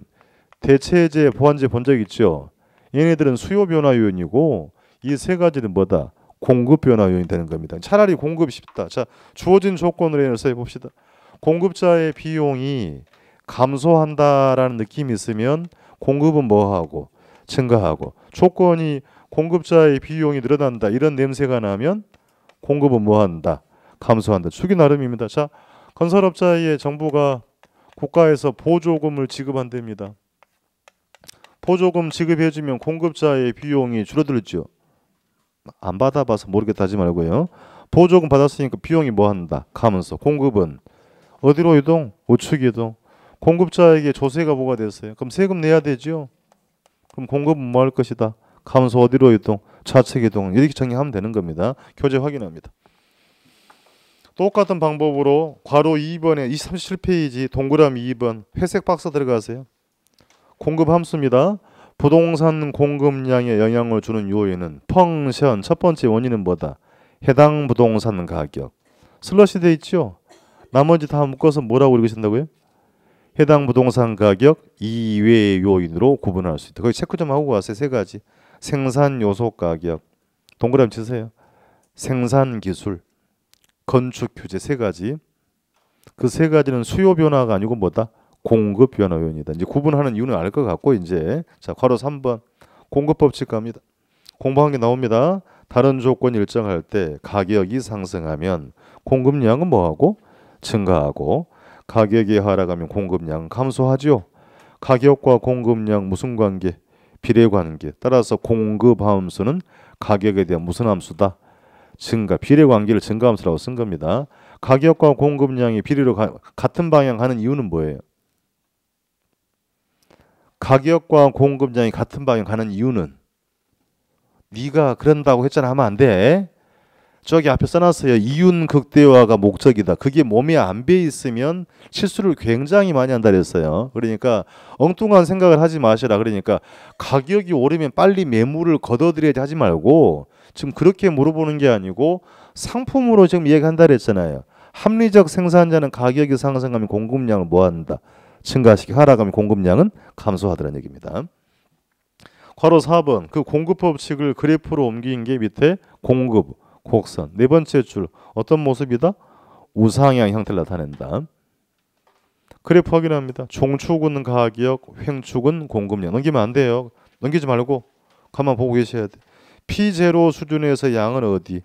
대체제, 보완제 본적 있죠. 얘네들은 수요 변화 요인이고 이 세 가지는 뭐다? 공급 변화 요인이 되는 겁니다. 차라리 공급이 쉽다. 자, 주어진 조건으로 해서 해봅시다. 공급자의 비용이 감소한다라는 느낌이 있으면 공급은 뭐하고 증가하고 조건이 공급자의 비용이 늘어난다 이런 냄새가 나면 공급은 뭐한다? 감소한다. 주기 나름입니다. 자, 건설업자에 정부가 국가에서 보조금을 지급한답니다. 보조금 지급해주면 공급자의 비용이 줄어들죠. 안 받아봐서 모르겠다 하지 말고요. 보조금 받았으니까 비용이 뭐한다? 감소. 공급은 어디로 이동? 우측 이동. 공급자에게 조세가 부과됐어요. 그럼 세금 내야 되죠. 그럼 공급은 뭐할 것이다? 하면 어디로 이동, 좌측 이동 이렇게 정리하면 되는 겁니다. 교재 확인합니다. 똑같은 방법으로 괄호 2번에 27페이지 3 동그라미 2번 회색 박스 들어가세요. 공급 함수입니다. 부동산 공급량에 영향을 주는 요인은 펑션 첫 번째 원인은 뭐다? 해당 부동산 가격. 슬러시 돼 있죠? 나머지 다 묶어서 뭐라고 읽으신다고요? 해당 부동산 가격 이외의 요인으로 구분할 수 있다. 거기 체크 좀 하고 가세요. 세 가지. 생산 요소 가격, 동그라미 치세요. 생산 기술, 건축 규제 세 가지. 그 세 가지는 수요 변화가 아니고 뭐다? 공급 변화 요인이다. 이제 구분하는 이유는 알 것 같고 이제 자, 괄호 3번. 공급 법칙 갑니다. 공부한 게 나옵니다. 다른 조건이 일정할 때 가격이 상승하면 공급량은 뭐하고 증가하고 가격이 하락하면 공급량 감소하지요. 가격과 공급량 무슨 관계? 비례 관계. 따라서 공급 함수는 가격에 대한 무슨 함수다? 증가. 비례 관계를 증가 함수라고 쓴 겁니다. 가격과 공급량이 비례로 가, 같은 방향 하는 이유는 뭐예요? 가격과 공급량이 같은 방향 가는 이유는 네가 그런다고 했잖아 하면 안 돼. 저기 앞에 써놨어요. 이윤 극대화가 목적이다. 그게 몸에 안 배 있으면 실수를 굉장히 많이 한다 그랬어요. 그러니까 엉뚱한 생각을 하지 마시라. 그러니까 가격이 오르면 빨리 매물을 걷어들여야지 하지 말고 지금 그렇게 물어보는 게 아니고 상품으로 지금 얘기한다 그랬잖아요. 합리적 생산자는 가격이 상승하면 공급량을 뭐한다? 증가시키 하락하면 공급량은 감소하더라는 얘기입니다. 괄호 4번 그 공급 법칙을 그래프로 옮긴 게 밑에 공급 곡선. 네 번째 줄 어떤 모습이다? 우상향 형태를 나타낸다. 그래프 확인합니다. 종축은 가기 횡축은 공급량. 넘기면 안 돼요. 넘기지 말고 가만 보고 계셔야 돼. P0 수준에서 양은 어디?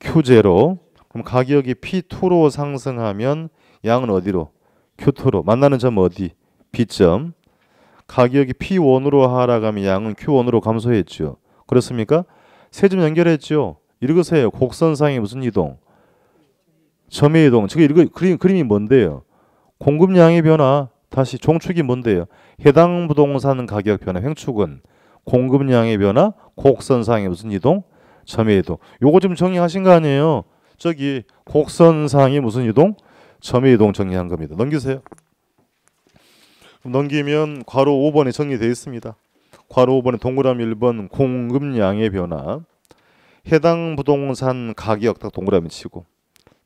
Q0. 그럼 가기이 P2로 상승하면 양은 어디로? Q2로. 만나는 점 어디? B점. 가격이 P1으로 하락하면 양은 Q1으로 감소했죠. 그렇습니까? 세 점 연결했죠. 읽으세요. 곡선상의 무슨 이동? 점의 이동. 지금 읽 그림 그림이 뭔데요? 공급량의 변화. 다시 종축이 뭔데요? 해당 부동산 가격 변화. 횡축은 공급량의 변화, 곡선상의 무슨 이동, 점의 이동. 요거 좀 정리하신 거 아니에요? 저기 곡선상의 무슨 이동, 점의 이동 정리한 겁니다. 넘기세요. 넘기면 괄호 5번에 정리되어 있습니다. 괄호 5번에 동그라미 1번 공급량의 변화. 해당 부동산 가격 딱 동그라미 치고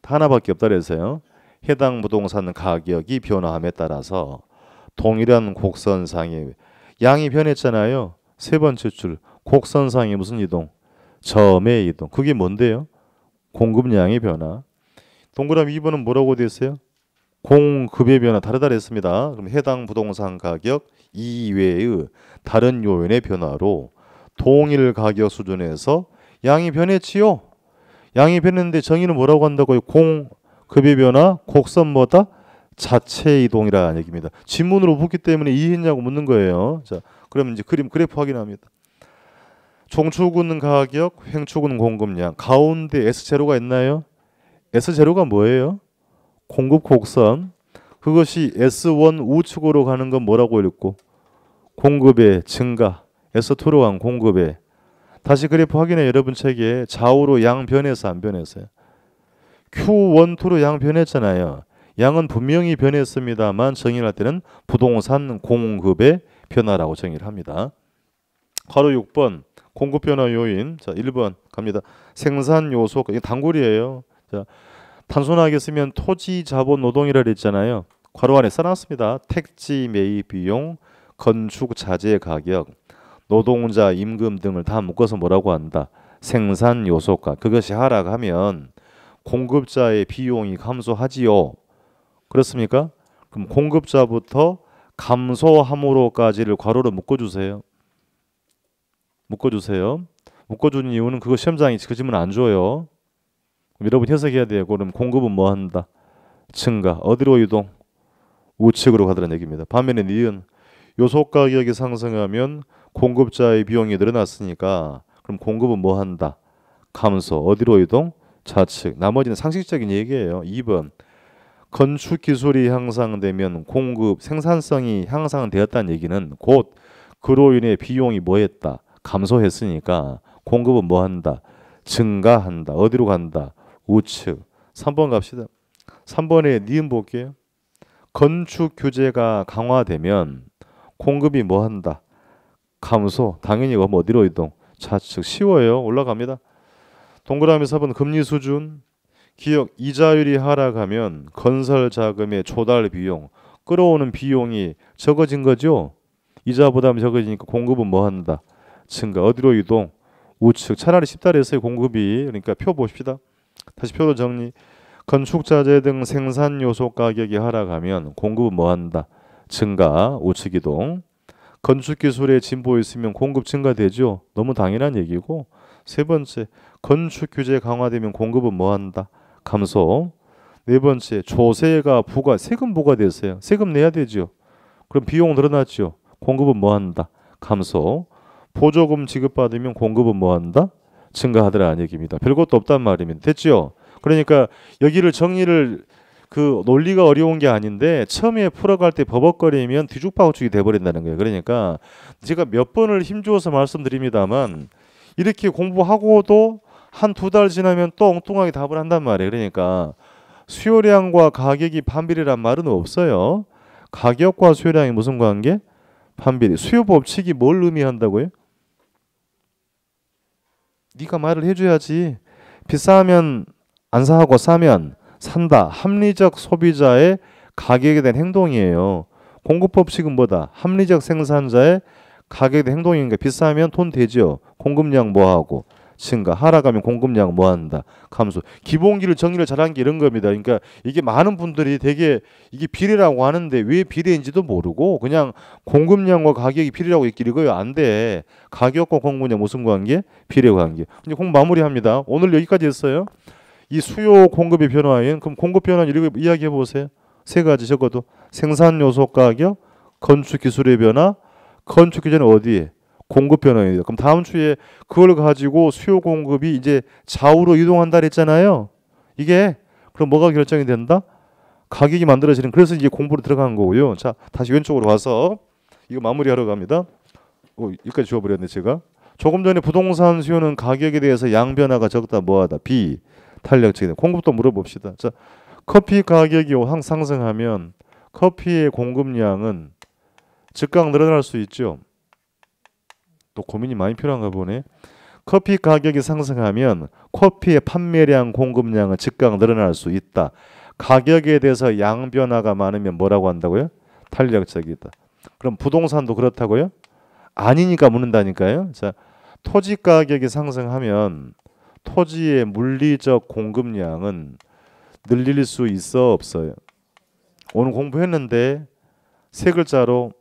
하나밖에 없다 그래서요. 해당 부동산 가격이 변화함에 따라서 동일한 곡선상의 양이 변했잖아요. 세 번째 줄 곡선상의 무슨 이동? 점의 이동. 그게 뭔데요? 공급량의 변화. 동그라미 2번은 뭐라고 되어 있어요? 공급의 변화 다르다 그랬습니다. 그럼 해당 부동산 가격 이외의 다른 요인의 변화로 동일 가격 수준에서 양이 변했지요. 양이 변했는데 정의는 뭐라고 한다고요? 공 급의 변화 곡선 보다 자체 이동이라는 얘기입니다. 지문으로 붙기 때문에 이해했냐고 묻는 거예요. 자, 그럼 이제 그림 그래프 확인합니다. 종축은 가격, 횡축은 공급량. 가운데 S 제로가 있나요? S 제로가 뭐예요? 공급 곡선. 그것이 S1 우측으로 가는 건 뭐라고 읽고? 공급의 증가. S2로 간 공급의 다시 그래프 확인해 여러분 책에 좌우로 양 변해서 안 변했어요. Q1, 2로 양 변했잖아요. 양은 분명히 변했습니다만 정의를 할 때는 부동산 공급의 변화라고 정의를 합니다. 바로 6번 공급 변화 요인. 자, 1번 갑니다. 생산 요소. 이게 단골이에요. 자, 단순하게 쓰면 토지 자본 노동이라 그잖아요 괄호 안에 써놨습니다. 택지 매입 비용, 건축 자재 가격, 노동자 임금 등을 다 묶어서 뭐라고 한다. 생산 요소가 그것이 하락하면 공급자의 비용이 감소하지요. 그렇습니까? 그럼 공급자부터 감소함으로까지를 괄호로 묶어주세요. 묶어주세요. 묶어주 이유는 그거 시험장이 그 질문 안 줘요. 여러분 해석해야 되고 그럼 공급은 뭐 한다? 증가. 어디로 이동? 우측으로 가더라는 얘기입니다. 반면에 니은 요소 가격이 상승하면 공급자의 비용이 늘어났으니까 그럼 공급은 뭐 한다? 감소. 어디로 이동? 좌측. 나머지는 상식적인 얘기예요. 2번. 건축 기술이 향상되면 공급 생산성이 향상되었다는 얘기는 곧 그로 인해 비용이 뭐했다? 감소했으니까 공급은 뭐 한다? 증가한다. 어디로 간다? 우측. 3번 갑시다. 3번에 니은 볼게요. 건축 규제가 강화되면 공급이 뭐 한다? 감소 당연히 그럼 뭐 어디로 이동 좌측 쉬워요 올라갑니다 동그라미 4번 금리 수준 기억 이자율이 하락하면 건설 자금의 조달 비용 끌어오는 비용이 적어진 거죠 이자 부담 적어지니까 공급은 뭐 한다 증가 어디로 이동 우측 차라리 10달에서의 공급이 그러니까 표 봅시다 다시 표로 정리 건축자재 등 생산 요소 가격이 하락하면 공급은 뭐 한다 증가 우측 이동 건축 기술의 진보있으면 공급 증가되죠. 너무 당연한 얘기고 세 번째 건축 규제 강화되면 공급은 뭐한다? 감소. 네 번째 조세가 부과 세금 부과됐어요. 세금 내야 되죠. 그럼 비용 늘어났죠. 공급은 뭐한다? 감소. 보조금 지급받으면 공급은 뭐한다? 증가하더라는 얘기입니다. 별것도 없단 말입니다. 됐죠? 그러니까 여기를 정리를 그 논리가 어려운 게 아닌데 처음에 풀어갈 때 버벅거리면 뒤죽박죽이 돼버린다는 거예요. 그러니까 제가 몇 번을 힘주어서 말씀드립니다만 이렇게 공부하고도 한 두 달 지나면 또 엉뚱하게 답을 한단 말이에요. 그러니까 수요량과 가격이 반비례란 말은 없어요. 가격과 수요량이 무슨 관계? 반비례. 수요 법칙이 뭘 의미한다고요? 네가 말을 해줘야지. 비싸면 안 사고 싸면 산다. 합리적 소비자의 가격에 대한 행동이에요. 공급법칙은 뭐다? 합리적 생산자의 가격에 대한 행동이니까 비싸면 돈 되죠. 공급량 뭐하고 증가, 하락하면 공급량 뭐한다, 감소. 기본기를 정리를 잘한 게 이런 겁니다. 그러니까 이게 많은 분들이 되게 이게 비례라고 하는데 왜 비례인지도 모르고 그냥 공급량과 가격이 비례라고 읽어요. 안 돼. 가격과 공급량 무슨 관계? 비례 관계. 이제 공 마무리합니다. 오늘 여기까지 했어요. 이 수요 공급의 변화인 그럼 공급 변화 는 이야기해 보세요. 세 가지 적어도 생산 요소 가격, 건축 기술의 변화, 건축 기준는 어디에 공급 변화예요. 그럼 다음 주에 그걸 가지고 수요 공급이 이제 좌우로 이동한다 그랬잖아요. 이게 그럼 뭐가 결정이 된다? 가격이 만들어지는 그래서 이제 공부로 들어간 거고요. 자, 다시 왼쪽으로 와서 이거 마무리하러 갑니다. 어, 여기까지 지워버렸네 제가. 조금 전에 부동산 수요는 가격에 대해서 양 변화가 적다 뭐하다 B 탄력적인 공급도 물어봅시다. 자, 커피 가격이 항 상승하면 커피의 공급량은 즉각 늘어날 수 있죠. 또 고민이 많이 필요한가 보네. 커피 가격이 상승하면 커피의 판매량 공급량은 즉각 늘어날 수 있다. 가격에 대해서 양 변화가 많으면 뭐라고 한다고요? 탄력적이다. 그럼 부동산도 그렇다고요? 아니니까 묻는다니까요. 자, 토지 가격이 상승하면 토지의 물리적 공급량은 늘릴 수 있어 없어요. 오늘 공부했는데 세 글자로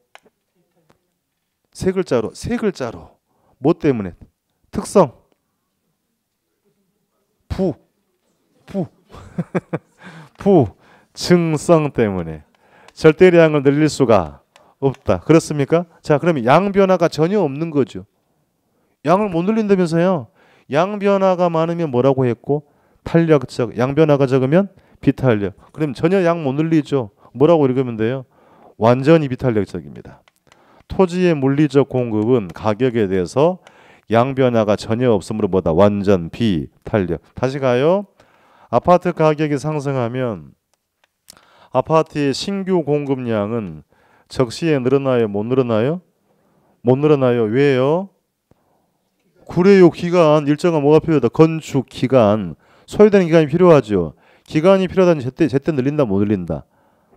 세 글자로 세 글자로 뭐 때문에 특성 부 부, (laughs) 부, 증성 때문에 절대량을 늘릴 수가 없다. 그렇습니까? 자, 그러면 양 변화가 전혀 없는 거죠. 양을 못 늘린다면서요. 양변화가 많으면 뭐라고 했고 탄력적 양변화가 적으면 비탄력. 그럼 전혀 양 못 늘리죠. 뭐라고 읽으면 돼요? 완전히 비탄력적입니다. 토지의 물리적 공급은 가격에 대해서 양변화가 전혀 없음으로 보다 완전 비탄력. 다시 가요. 아파트 가격이 상승하면 아파트의 신규 공급량은 적시에 늘어나요? 못 늘어나요? 못 늘어나요. 왜요? 구례요 기간 일정한 뭐가 필요하다. 건축 기간 소요되는 기간이 필요하죠. 기간이 필요하다니 제때 제때 늘린다 못 늘린다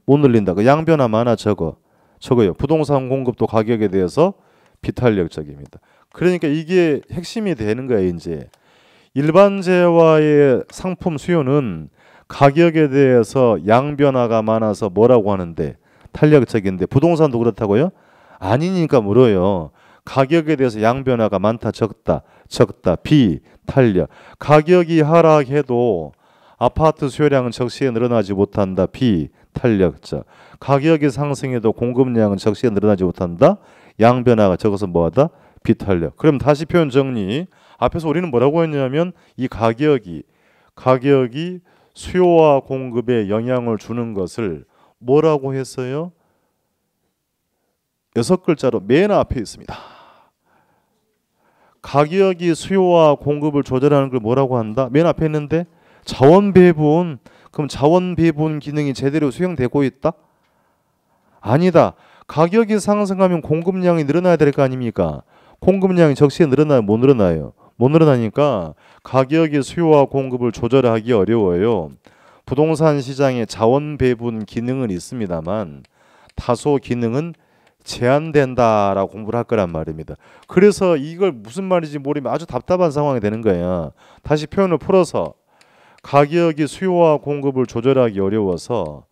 못 늘린다. 그양변화 하나 저거 저거요. 부동산 공급도 가격에 대해서 비탄력적입니다. 그러니까 이게 핵심이 되는 거예요 이제 일반재화의 상품 수요는 가격에 대해서 양변화가 많아서 뭐라고 하는데 탄력적인데 부동산도 그렇다고요? 아니니까 물어요. 가격에 대해서 양변화가 많다 적다 적다 비탄력 가격이 하락해도 아파트 수요량은 적시에 늘어나지 못한다 비탄력자 가격이 상승해도 공급량은 적시에 늘어나지 못한다 양변화가 적어서 뭐하다 비탄력 그럼 다시 표현 정리 앞에서 우리는 뭐라고 했냐면 이 가격이 가격이 수요와 공급에 영향을 주는 것을 뭐라고 했어요? 여섯 글자로 맨 앞에 있습니다. 가격이 수요와 공급을 조절하는 걸 뭐라고 한다? 맨 앞에 있는데 자원 배분 그럼 자원 배분 기능이 제대로 수행되고 있다? 아니다. 가격이 상승하면 공급량이 늘어나야 될 거 아닙니까? 공급량이 적시에 늘어나요? 못 늘어나요? 못 늘어나니까 가격이 수요와 공급을 조절하기 어려워요. 부동산 시장의 자원 배분 기능은 있습니다만 다소 기능은 제한된다라고 공부를 할 거란 말입니다. 그래서 이걸 무슨 말인지 모르면 아주 답답한 상황이 되는 거예요. 다시 표현을 풀어서 가격이 수요와 공급을 조절하기 어려워서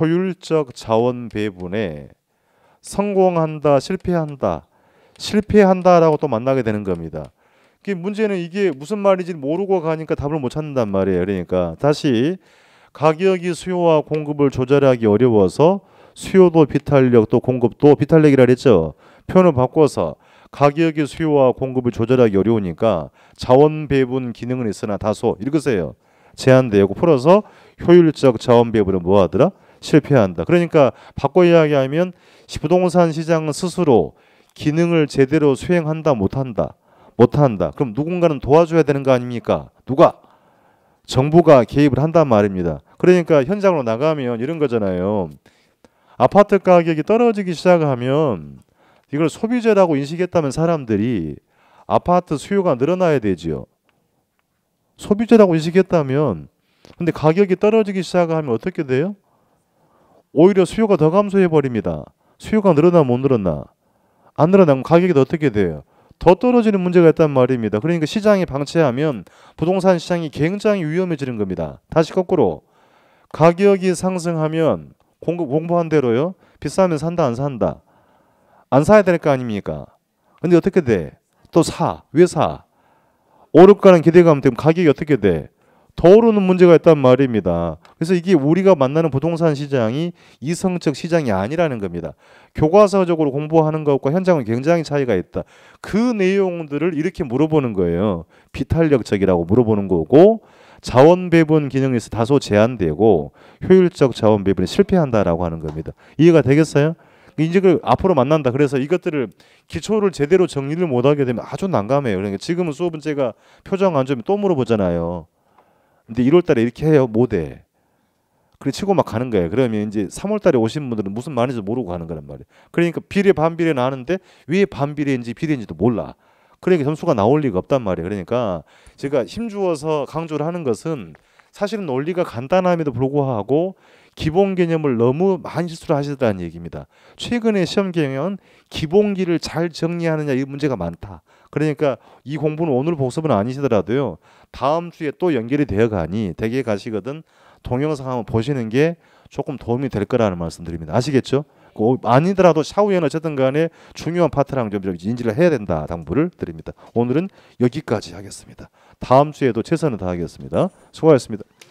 효율적 자원 배분에 성공한다, 실패한다, 실패한다라고 또 만나게 되는 겁니다. 그 문제는 이게 무슨 말인지 모르고 가니까 답을 못 찾는단 말이에요. 그러니까 다시 가격이 수요와 공급을 조절하기 어려워서 수요도 비탄력 도 공급도 비탄력이라 그랬죠. 표현을 바꿔서 가격의 수요와 공급을 조절하기 어려우니까 자원 배분 기능은 있으나 다소 읽으세요. 제한되고 풀어서 효율적 자원 배분을 뭐 하더라? 실패한다. 그러니까 바꿔 이야기하면 부동산 시장은 스스로 기능을 제대로 수행한다 못한다. 못한다. 그럼 누군가는 도와줘야 되는 거 아닙니까? 누가? 정부가 개입을 한단 말입니다. 그러니까 현장으로 나가면 이런 거잖아요. 아파트 가격이 떨어지기 시작하면 이걸 소비재라고 인식했다면 사람들이 아파트 수요가 늘어나야 되지요. 소비재라고 인식했다면 근데 가격이 떨어지기 시작하면 어떻게 돼요? 오히려 수요가 더 감소해 버립니다. 수요가 늘어나 못늘었나안 늘어나면 가격이 어떻게 돼요? 더 떨어지는 문제가 있단 말입니다. 그러니까 시장이 방치하면 부동산 시장이 굉장히 위험해지는 겁니다. 다시 거꾸로 가격이 상승하면 공급 공부한 대로요. 비싸면 산다 안 산다. 안 사야 될 거 아닙니까? 근데 어떻게 돼? 또 사. 왜 사? 오를 거라는 기대감 때문에 가격이 어떻게 돼? 더 오르는 문제가 있단 말입니다. 그래서 이게 우리가 만나는 부동산 시장이 이성적 시장이 아니라는 겁니다. 교과서적으로 공부하는 것과 현장은 굉장히 차이가 있다. 그 내용들을 이렇게 물어보는 거예요. 비탄력적이라고 물어보는 거고 자원 배분 기능에서 다소 제한되고 효율적 자원 배분이 실패한다라고 하는 겁니다. 이해가 되겠어요? 이제 그 앞으로 만난다. 그래서 이것들을 기초를 제대로 정리를 못하게 되면 아주 난감해요. 그러니까 지금은 수업은 제가 표정 안 좋으면 또 물어보잖아요. 근데 1월달에 이렇게 해요. 못해. 그래 치고 막 가는 거예요. 그러면 이제 3월달에 오신 분들은 무슨 말인지 모르고 가는 거란 말이에요. 그러니까 비례 반비례 나는데 왜 반비례인지 비례인지도 몰라. 그러니까 점수가 나올 리가 없단 말이에요. 그러니까 제가 힘주어서 강조를 하는 것은 사실은 논리가 간단함에도 불구하고 기본 개념을 너무 많이 실수를 하시다는 얘기입니다. 최근에 시험 경영은 기본기를 잘 정리하느냐 이 문제가 많다. 그러니까 이 공부는 오늘 복습은 아니시더라도요. 다음 주에 또 연결이 되어 가니 대개 가시거든 동영상 한번 보시는 게 조금 도움이 될 거라는 말씀드립니다. 아시겠죠? 아니더라도 샤오연 어쨌든 간에 중요한 파트랑좀 인지를 해야 된다 당부를 드립니다. 오늘은 여기까지 하겠습니다. 다음 주에도 최선을 다하겠습니다. 수고하셨습니다.